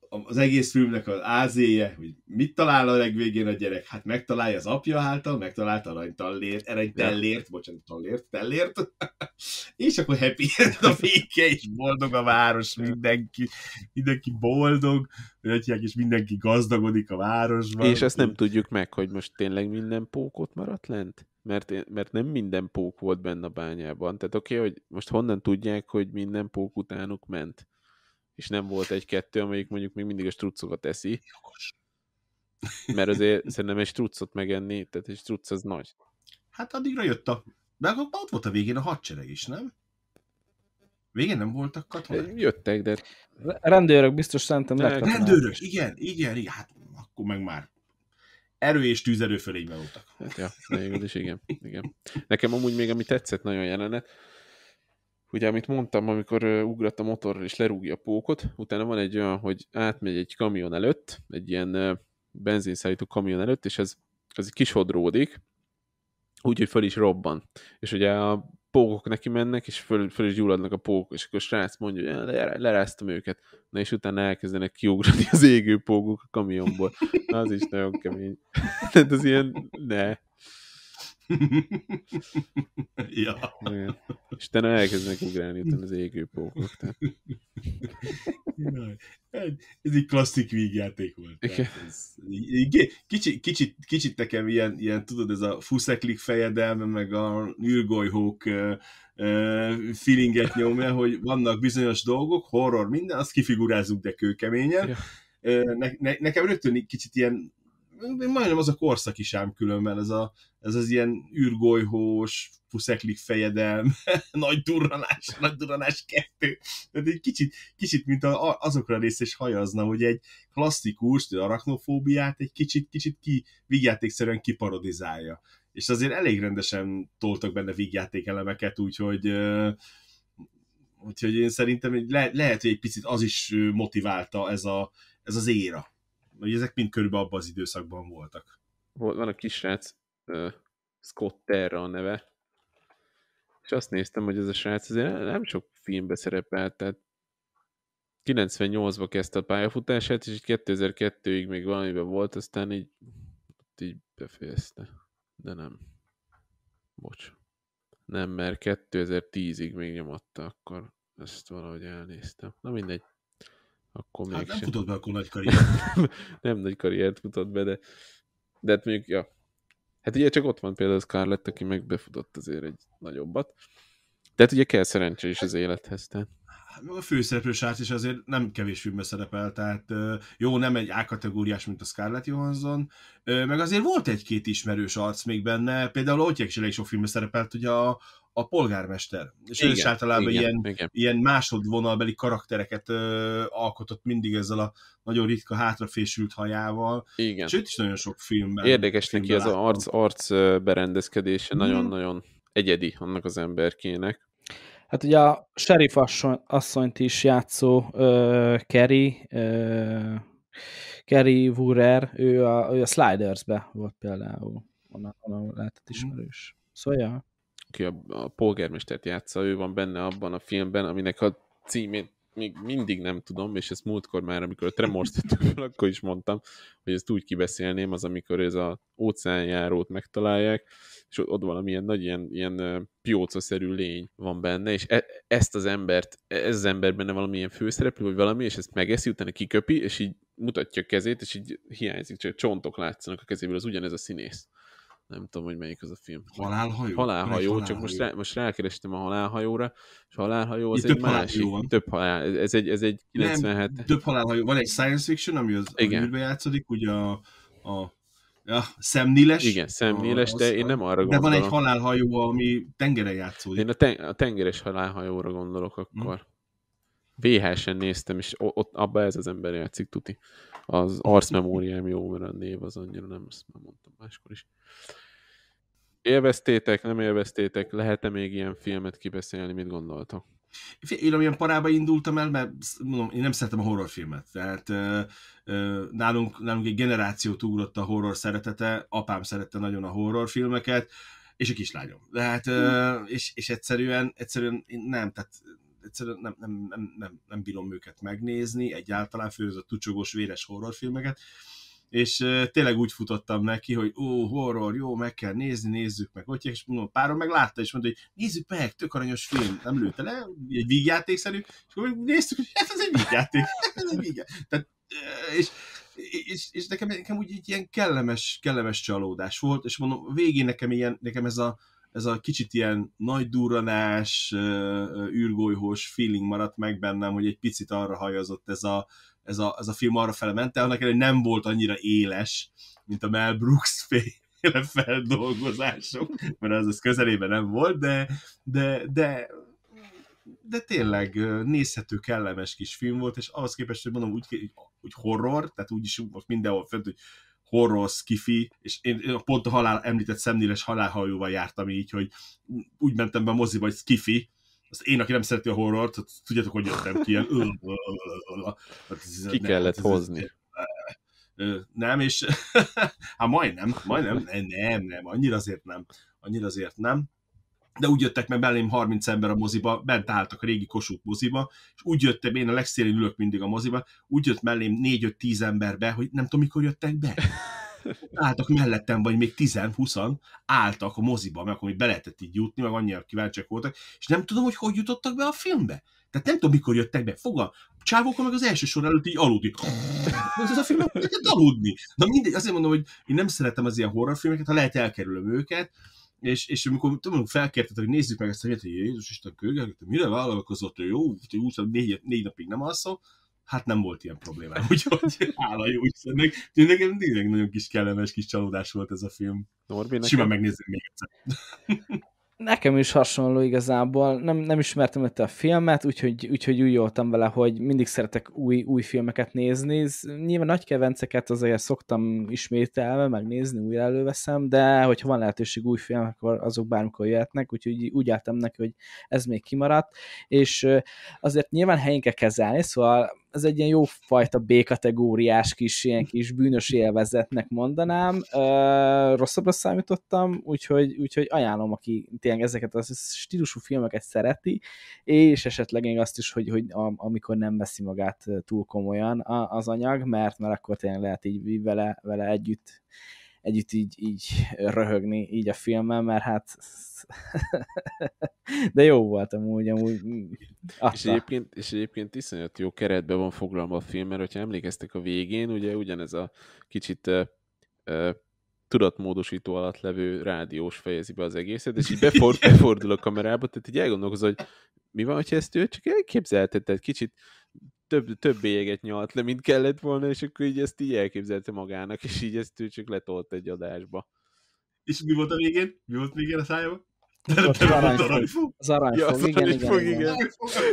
az egész filmnek az ázéje, hogy mit talál a legvégén a gyerek? Hát megtalálja az apja által, megtalálta aranytallért, eh, tellért, bocsánat, tallért, tellért, és akkor happy end a vége, és boldog a város, mindenki, mindenki boldog, ötják, és mindenki gazdagodik a városban. És ezt nem tudjuk meg, hogy most tényleg minden pókot maradt lent? Mert, mert nem minden pók volt benne a bányában. Tehát oké, okay, hogy most honnan tudják, hogy minden pók utánuk ment? és nem volt egy-kettő, amelyik mondjuk még mindig a struccokat eszi. Mert azért szerintem egy struccot megenni, tehát egy strucc az nagy. Hát addigra jött a... De ott volt a végén a hadsereg is, nem? Végén nem voltak katonák? Jöttek, de... Rendőrök biztos szerintem lettek. Rendőrök, igen, igen, igen, hát akkor meg már erő és tűzerő fölénybe voltak. Hát ja, végül is igen, igen. Nekem amúgy még ami tetszett nagyon jelenet, ugye amit mondtam, amikor ugrat a motor és lerúgja a pókot, utána van egy olyan, hogy átmegy egy kamion előtt, egy ilyen benzinszállító kamion előtt, és ez, ez kisodródik, úgyhogy föl is robban. És ugye a pókok neki mennek, és föl, föl is gyulladnak a pókok, és akkor a srác mondja, hogy leráztam őket, na és utána elkezdenek kiugrani az égő pókok a kamionból. Na, az is nagyon kemény. Tehát az ilyen, ne. ja. Igen. És utána elkezdenek ugrálni utána az égő pókok. Tehát... ez egy klasszik vígjáték volt. Ez, kicsit, kicsit, kicsit nekem ilyen, ilyen, tudod, ez a fuszeklik fejedelme, meg a nyűrgolyhók uh, feelinget nyomja, hogy vannak bizonyos dolgok, horror, minden, azt kifigurázunk de kőkeményen. Ja. Ne, ne, nekem rögtön kicsit ilyen majdnem az a korszak is ám különben, ez, a, ez az ilyen űrgolyhós, puszeklik fejedelm, nagy durranás, nagy durranás kettő. Tehát egy kicsit, kicsit mint a, azokra a is hajazna, hogy egy klasszikus, a arachnofóbiát egy kicsit, kicsit ki, vígjátékszerűen kiparodizálja. És azért elég rendesen toltak benne vígjáték elemeket, úgyhogy Úgyhogy én szerintem le, lehet, hogy egy picit az is motiválta ez, a, ez az éra Ugye ezek mind körülbelül abban az időszakban voltak. volt Van a kisrác, uh, Scott Terra a neve, és azt néztem, hogy ez a srác azért nem sok filmbe szerepelt, tehát 98-ba kezdte a pályafutását, és így 2002-ig még valamiben volt, aztán így, így befejezte. De nem. Bocs. Nem, mert 2010-ig még nyomatta, akkor ezt valahogy elnéztem. Na mindegy. Akkor hát nem futott be akkor nagy karriert. nem nagy karriert futott be, de, de hát mondjuk, ja. Hát ugye csak ott van például Scarlett, aki meg befutott azért egy nagyobbat. De hát ugye kell szerencse is az élethez, tehát. Hát, a főszereplő sárc is azért nem kevés filmbe szerepel, tehát jó, nem egy A-kategóriás, mint a Scarlett Johansson, meg azért volt egy-két ismerős arc még benne, például Otyek is elég sok filmbe szerepelt, ugye a, a polgármester. És igen, ő is általában igen, ilyen, igen. ilyen másodvonalbeli karaktereket ö, alkotott mindig ezzel a nagyon ritka hátrafésült hajával. Igen. És őt is nagyon sok filmben. Érdekes filmben neki láttam. az arc, arc berendezkedése, mhm. nagyon-nagyon mm. egyedi annak az emberkének. Hát ugye a sheriff asszonyt is játszó uh, Kerry, uh, Kerry Wurer, ő a, ő a Sliders-be volt például, onnan, onnan lehetett mhm. ismerős. Szóval, ja aki a, a polgármestert játsza, ő van benne abban a filmben, aminek a címét még mindig nem tudom, és ezt múltkor már, amikor a Tremors akkor is mondtam, hogy ezt úgy kibeszélném, az amikor ez az óceánjárót megtalálják, és ott valamilyen nagy ilyen, ilyen piócaszerű lény van benne, és e- ezt az embert, e, ez az ember benne valamilyen főszereplő, vagy valami, és ezt megeszi, utána kiköpi, és így mutatja a kezét, és így hiányzik, csak csontok látszanak a kezéből, az ugyanez a színész nem tudom, hogy melyik az a film. Halálhajó? Halálhajó, halálhajó. csak most, rá, most rákerestem a halálhajóra, és a halálhajó az Itt egy több másik. Van. Több halál, ez egy, ez egy 97. Nem, több halálhajó. Van egy science fiction, ami az Igen. A játszódik, ugye a, a a szemnéles. Igen, szemnéles, de én nem arra gondolok. De van egy halálhajó, ami tengeren játszódik. Én a, ten- a tengeres halálhajóra gondolok akkor. Hm. VHS-en néztem, és ott abba ez az ember játszik, tuti. Az arcmemóriám jó, mert a név az annyira nem, azt már mondtam máskor is. Élveztétek, nem élveztétek, lehet-e még ilyen filmet kibeszélni, mit gondoltok? Én olyan parába indultam el, mert mondom, én nem szeretem a horrorfilmet. Tehát ö, ö, nálunk, nálunk egy generációt ugrott a horror szeretete, apám szerette nagyon a horrorfilmeket, és a kislányom. Tehát, hát, mm. és, és egyszerűen, egyszerűen nem, tehát egyszerűen nem, nem, nem, nem, nem bírom őket megnézni, egyáltalán főleg a tucsogós, véres horrorfilmeket, és tényleg úgy futottam neki, hogy ó, horror, jó, meg kell nézni, nézzük meg, hogy és mondom, párom meg látta, és mondta, hogy nézzük meg, tök aranyos film, nem lőtte le, egy vígjátékszerű, és akkor néztük, hogy hát ez egy vígjáték, ez egy vígjáték. Tehát, és, és, és nekem, nekem úgy egy ilyen kellemes, kellemes csalódás volt, és mondom, végén nekem, ilyen, nekem ez a, ez a kicsit ilyen nagy durranás, űrgolyhós feeling maradt meg bennem, hogy egy picit arra hajazott ez a, ez a, ez a film arra fele ment, annak ellenére nem volt annyira éles, mint a Mel Brooks féle feldolgozások, mert az az közelében nem volt, de, de, de de tényleg nézhető, kellemes kis film volt, és ahhoz képest, hogy mondom, úgy, hogy horror, tehát úgyis most mindenhol fönt, hogy horror, skifi, és én pont a halál, említett szemnéles halálhajóval jártam így, hogy úgy mentem be a moziba, hogy skifi, azt én, aki nem szereti a horrort, hát tudjátok, hogy jöttem ki, ilyen... Ki kellett hozni nem, és hát majdnem, majdnem, nem, nem, nem, annyira azért nem, annyira azért nem de úgy jöttek meg mellém 30 ember a moziba, bent álltak a régi kosút moziba, és úgy jöttem, én a legszélén ülök mindig a moziba, úgy jött mellém 4-5-10 ember be, hogy nem tudom, mikor jöttek be. Álltak mellettem, vagy még 10-20-an álltak a moziba, mert akkor még be lehetett így jutni, meg annyira kíváncsiak voltak, és nem tudom, hogy hogy jutottak be a filmbe. Tehát nem tudom, mikor jöttek be. Fogal, csávóka meg az első sor előtt így aludik. Ez a film nem aludni. Na mindegy, azért mondom, hogy én nem szeretem az ilyen horrorfilmeket, ha lehet elkerülöm őket, és, és amikor tudom, felkértett, hogy nézzük meg ezt a hülyet, hogy Jézus Isten kölyök, mire vállalkozott, hogy jó, hogy úgy, négy, négy napig nem alszol, hát nem volt ilyen problémám, úgyhogy a jó Istennek. Nekem tényleg nagyon kis kellemes kis csalódás volt ez a film. Norbi, Simán megnézem még egyszer. Nekem is hasonló igazából. Nem, nem ismertem ötte a filmet, úgyhogy, úgyhogy úgy voltam vele, hogy mindig szeretek új, új filmeket nézni. Nyilván nagy kevenceket azért szoktam ismételve megnézni, újra előveszem, de hogyha van lehetőség új film, akkor azok bármikor jöhetnek, úgyhogy úgy álltam neki, hogy ez még kimaradt. És azért nyilván helyén kell kezelni, szóval ez egy ilyen jófajta B-kategóriás kis, ilyen kis bűnös élvezetnek mondanám. Rosszabbra számítottam, úgyhogy, úgyhogy ajánlom, aki tényleg ezeket a stílusú filmeket szereti, és esetleg még azt is, hogy, hogy amikor nem veszi magát túl komolyan az anyag, mert, mert akkor tényleg lehet így vele, vele együtt együtt így, így röhögni így a filmmel, mert hát de jó volt amúgy, amúgy mm, És egyébként, és egyébként iszonyat jó keretbe van foglalva a film, mert hogyha emlékeztek a végén, ugye ugyanez a kicsit uh, uh, tudatmódosító alatt levő rádiós fejezi be az egészet, és így beford, befordul a kamerába, tehát így elgondolkozol, hogy mi van, ha ezt ő csak elképzelte, tehát kicsit több, több bélyeget nyalt le, mint kellett volna, és akkor így ezt így elképzelte magának, és így ezt ő csak letolt egy adásba. És mi volt a végén? Mi volt a a szájában? az aranyfog. Az ja, igen, igen, igen. igen.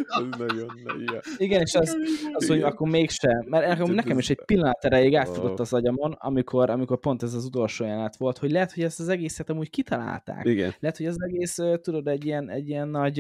Ez nagyon nagy, Igen, és az, az hogy akkor mégsem, mert nekem, nekem is egy pillanat erejéig átfogott az agyamon, amikor, amikor pont ez az utolsó jelenet volt, hogy lehet, hogy ezt az egészet amúgy kitalálták. Igen. Lehet, hogy az egész, tudod, egy ilyen, egy ilyen nagy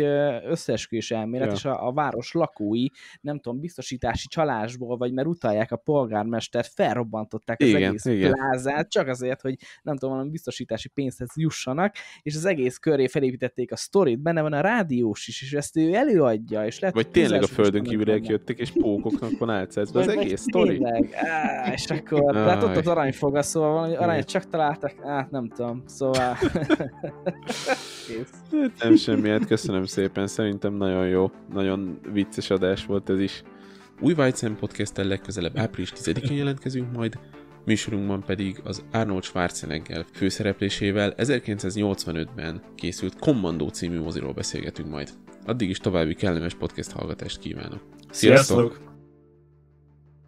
összeesküvés elmélet, ja. és a, a, város lakói, nem tudom, biztosítási csalásból, vagy mert utalják a polgármestert, felrobbantották az igen, egész igen. plázát, csak azért, hogy nem tudom, valami biztosítási pénzhez jussanak, és az egész köré felé felépítették a sztorit, benne van a rádiós is, és ezt ő előadja, és lehet, Vagy tényleg a földön kívüliek jöttek, és pókoknak van átszerzve az egész sztori. Á, és akkor, tehát ott az aranyfoga, szóval valami aranyat csak találtak, hát nem tudom, szóval... nem semmi, hát köszönöm szépen, szerintem nagyon jó, nagyon vicces adás volt ez is. Új White podcast legközelebb április 10-én jelentkezünk majd, műsorunkban pedig az Arnold Schwarzenegger főszereplésével 1985-ben készült Kommandó című moziról beszélgetünk majd. Addig is további kellemes podcast hallgatást kívánok. Sziasztok! Sziasztok!